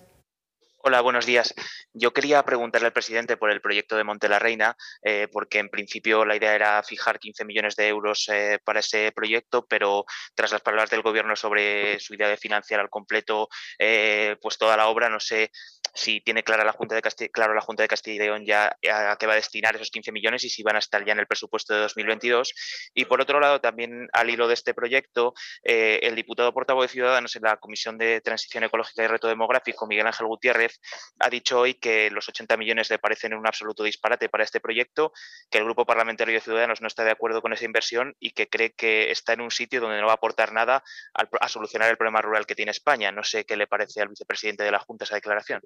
Hola, buenos días. Yo quería preguntarle al presidente por el proyecto de Monte la eh, porque en principio la idea era fijar 15 millones de euros eh, para ese proyecto, pero tras las palabras del gobierno sobre su idea de financiar al completo eh, pues toda la obra, no sé si tiene clara la Junta de Castilla, la Junta de Castilla y León ya a qué va a destinar esos 15 millones y si van a estar ya en el presupuesto de 2022. Y por otro lado, también al hilo de este proyecto, el diputado portavoz de Ciudadanos en la Comisión de Transición Ecológica y Reto Demográfico, Miguel Ángel Gutiérrez, ha dicho hoy que los 80 millones le parecen un absoluto disparate para este proyecto, que el Grupo Parlamentario de Ciudadanos no está de acuerdo con esa inversión y que cree que está en un sitio donde no va a aportar nada a, solucionar el problema rural que tiene España. No sé qué le parece al vicepresidente de la Junta esa declaración.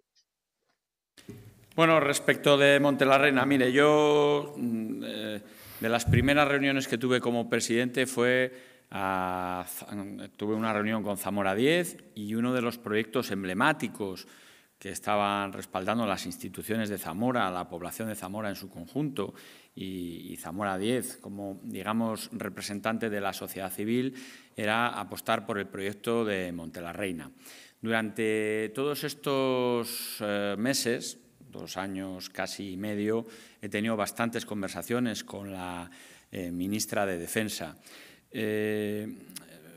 Bueno, respecto de Montelarrena, mire, yo mm, eh, de las primeras reuniones que tuve como presidente fue tuve una reunión con Zamora 10 y uno de los proyectos emblemáticos que estaban respaldando las instituciones de Zamora, la población de Zamora en su conjunto y, Zamora 10 como, digamos, representante de la sociedad civil, era apostar por el proyecto de Montelarreina. Durante todos estos eh, meses, dos años casi y medio, he tenido bastantes conversaciones con la eh, ministra de Defensa. Eh,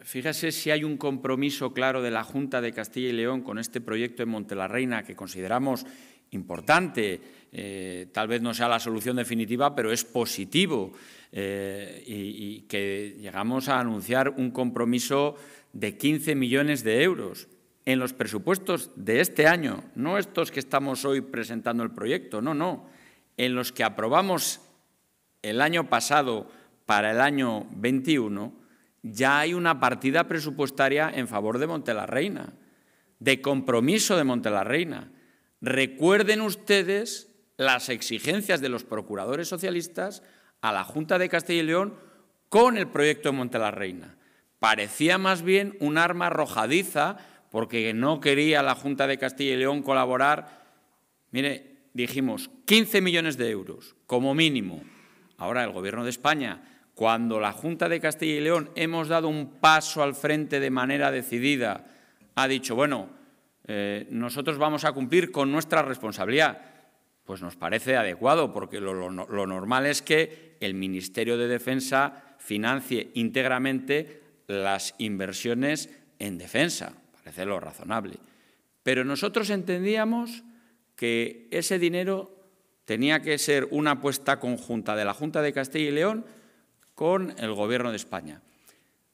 Fíjese si hay un compromiso claro de la Junta de Castilla y León con este proyecto en Montelarreina que consideramos importante, eh, tal vez no sea la solución definitiva, pero es positivo eh, y, y, que llegamos a anunciar un compromiso de 15 millones de euros en los presupuestos de este año, no estos que estamos hoy presentando el proyecto, no, no, en los que aprobamos el año pasado para el año 21 ya hay una partida presupuestaria en favor de Montelarreina, de compromiso de Montelarreina. Recuerden ustedes las exigencias de los procuradores socialistas a la Junta de Castilla y León con el proyecto de Montelarreina. Parecía más bien un arma arrojadiza porque no quería la Junta de Castilla y León colaborar. Mire, dijimos 15 millones de euros como mínimo. Ahora el Gobierno de España cuando la Junta de Castilla y León hemos dado un paso al frente de manera decidida, ha dicho, bueno, eh, nosotros vamos a cumplir con nuestra responsabilidad, pues nos parece adecuado, porque lo normal es que el Ministerio de Defensa financie íntegramente las inversiones en defensa, parece lo razonable. Pero nosotros entendíamos que ese dinero tenía que ser una apuesta conjunta de la Junta de Castilla y León con el Gobierno de España.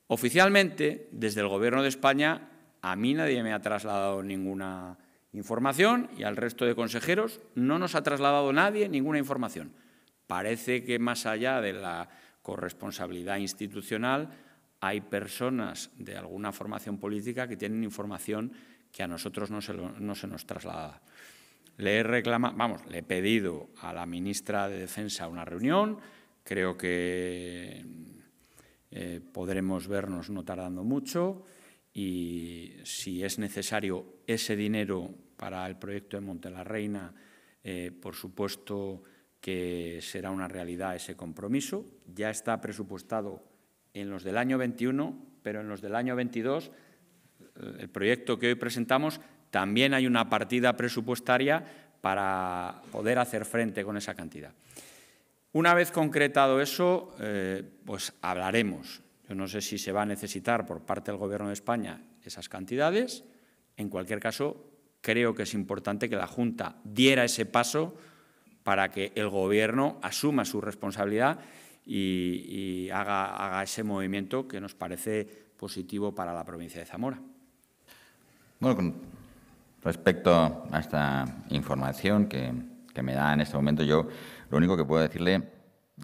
Oficialmente, desde el Gobierno de España, a mí nadie me ha trasladado ninguna información y al resto de consejeros no nos ha trasladado nadie ninguna información. Parece que más allá de la corresponsabilidad institucional hay personas de alguna formación política que tienen información que a nosotros no se, nos traslada. Le vamos, le he pedido a la ministra de Defensa una reunión, Creo que eh, podremos vernos no tardando mucho y si es necesario ese dinero para el proyecto de Montelarreina, Reina, eh, por supuesto que será una realidad ese compromiso. Ya está presupuestado en los del año 21, pero en los del año 22, eh, el proyecto que hoy presentamos, también hay una partida presupuestaria para poder hacer frente con esa cantidad. Una vez concretado eso, eh, pues hablaremos. Yo no sé si se va a necesitar por parte del Gobierno de España esas cantidades. En cualquier caso, creo que es importante que la Junta diera ese paso para que el Gobierno asuma su responsabilidad y, haga, ese movimiento que nos parece positivo para la provincia de Zamora. Bueno, respecto a esta información que me da en este momento yo lo único que puedo decirle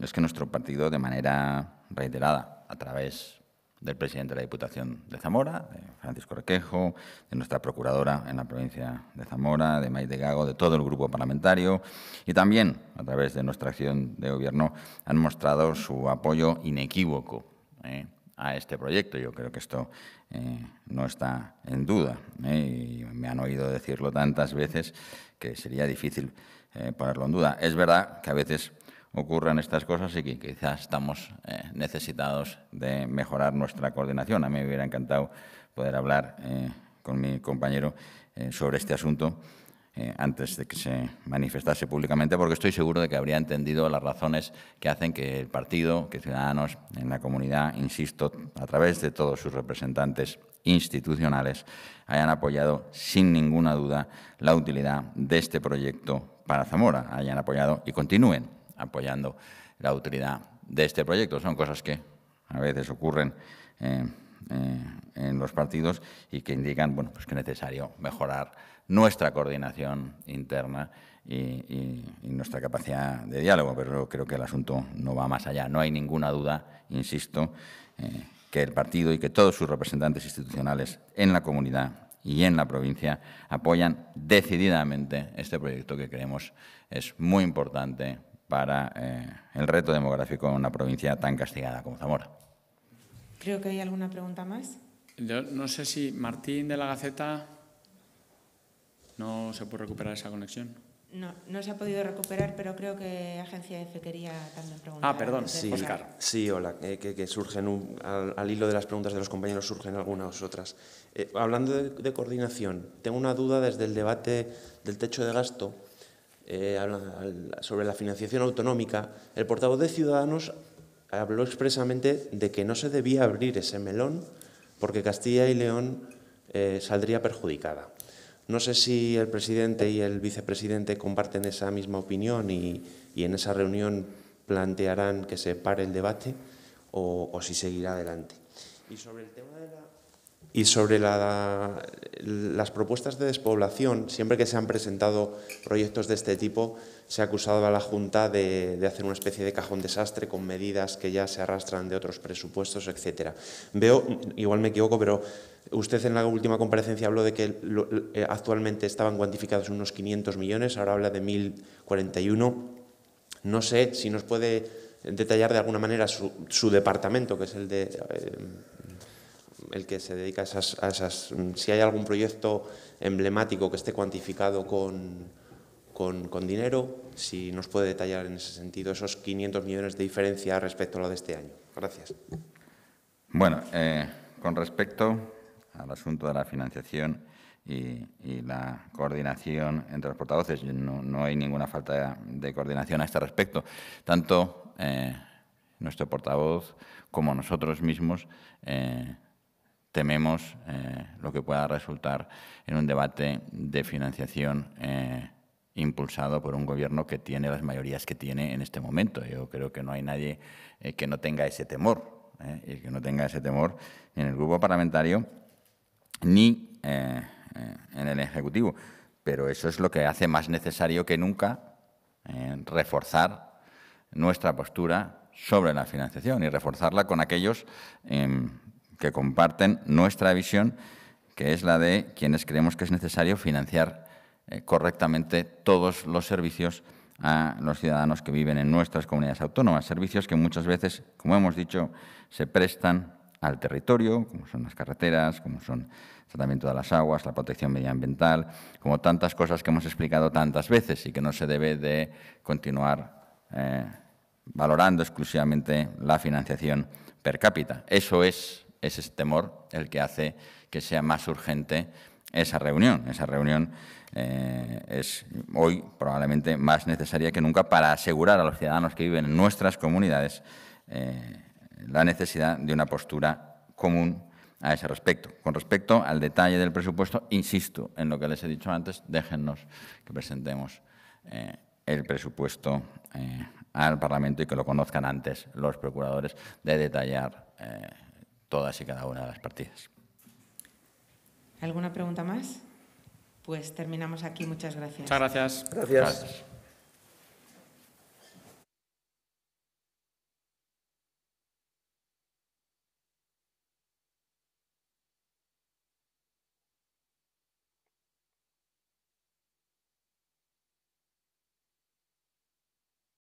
es que nuestro partido, de manera reiterada, a través del presidente de la Diputación de Zamora, de Francisco Requejo, de nuestra procuradora en la provincia de Zamora, de Maite Gago, de todo el grupo parlamentario y también a través de nuestra acción de gobierno han mostrado su apoyo inequívoco eh, a este proyecto. Yo creo que esto eh, no está en duda eh, y me han oído decirlo tantas veces que sería difícil eh, ponerlo en duda. Es verdad que a veces ocurren estas cosas y que quizás estamos eh, necesitados de mejorar nuestra coordinación. A mí me hubiera encantado poder hablar eh, con mi compañero sobre este asunto antes de que se manifestase públicamente, porque estoy seguro de que habría entendido las razones que hacen que el partido, que Ciudadanos en la comunidad, insisto, a través de todos sus representantes institucionales, hayan apoyado sin ninguna duda la utilidad de este proyecto para Zamora, hayan apoyado y continúen apoyando la utilidad de este proyecto. Son cosas que a veces ocurren eh, eh, en los partidos y que indican bueno, pues que es necesario mejorar nuestra coordinación interna y, nuestra capacidad de diálogo, pero creo que el asunto no va más allá. No hay ninguna duda, insisto, eh, que el partido y que todos sus representantes institucionales en la comunidad y en la provincia apoyan decididamente este proyecto que creemos es muy importante para eh, el reto demográfico en una provincia tan castigada como Zamora. Creo que hay alguna pregunta más. Yo no sé si Martín de la Gaceta no se puede recuperar esa conexión. No, no se ha podido recuperar, pero creo que Agencia EFE quería también preguntar. Ah, perdón, sí, Sí, hola, eh, que, surgen, al, hilo de las preguntas de los compañeros, surgen algunas otras. Eh, hablando de, coordinación, tengo una duda desde el debate del techo de gasto eh, sobre la financiación autonómica. El portavoz de Ciudadanos habló expresamente de que no se debía abrir ese melón porque Castilla y León saldría perjudicada. No sé si el presidente y el vicepresidente comparten esa misma opinión y, en esa reunión plantearán que se pare el debate o, si seguirá adelante. Y sobre el tema y sobre la, las propuestas de despoblación, siempre que se han presentado proyectos de este tipo, se ha acusado a la Junta de, hacer una especie de cajón desastre con medidas que ya se arrastran de otros presupuestos, etc. Veo, igual me equivoco, pero usted en la última comparecencia habló de que actualmente estaban cuantificados unos 500 millones, ahora habla de 1.041. No sé si nos puede detallar de alguna manera su, departamento, que es el de eh, el que se dedica a esas, mm, Si hay algún proyecto emblemático que esté cuantificado con, dinero, si nos puede detallar en ese sentido esos 500 millones de diferencia respecto a lo de este año. Gracias. Bueno, eh, con respecto al asunto de la financiación y, la coordinación entre los portavoces, no, hay ninguna falta de coordinación a este respecto. Tanto eh, nuestro portavoz como nosotros mismos. Eh, tememos eh, lo que pueda resultar en un debate de financiación eh, impulsado por un gobierno que tiene las mayorías que tiene en este momento. Yo creo que no hay nadie eh, que no tenga ese temor, y que no tenga ese temor en el grupo parlamentario ni en el Ejecutivo. Pero eso es lo que hace más necesario que nunca reforzar nuestra postura sobre la financiación y reforzarla con aquellos em, que comparten nuestra visión, que es la de quienes creemos que es necesario financiar eh, correctamente todos los servicios a los ciudadanos que viven en nuestras comunidades autónomas, servicios que muchas veces, como hemos dicho, se prestan al territorio, como son las carreteras, como son el tratamiento de las aguas, la protección medioambiental, como tantas cosas que hemos explicado tantas veces y que no se debe de continuar eh, valorando exclusivamente la financiación per cápita. Eso es es ese temor el que hace que sea más urgente esa reunión. Esa reunión eh, es hoy probablemente más necesaria que nunca para asegurar a los ciudadanos que viven en nuestras comunidades eh, la necesidad de una postura común a ese respecto. Con respecto al detalle del presupuesto, insisto en lo que les he dicho antes, déjennos que presentemos eh, el presupuesto al Parlamento y que lo conozcan antes los procuradores de detallar todas y cada una de las partidas. ¿Alguna pregunta más? Pues terminamos aquí. Muchas gracias. Muchas gracias. gracias.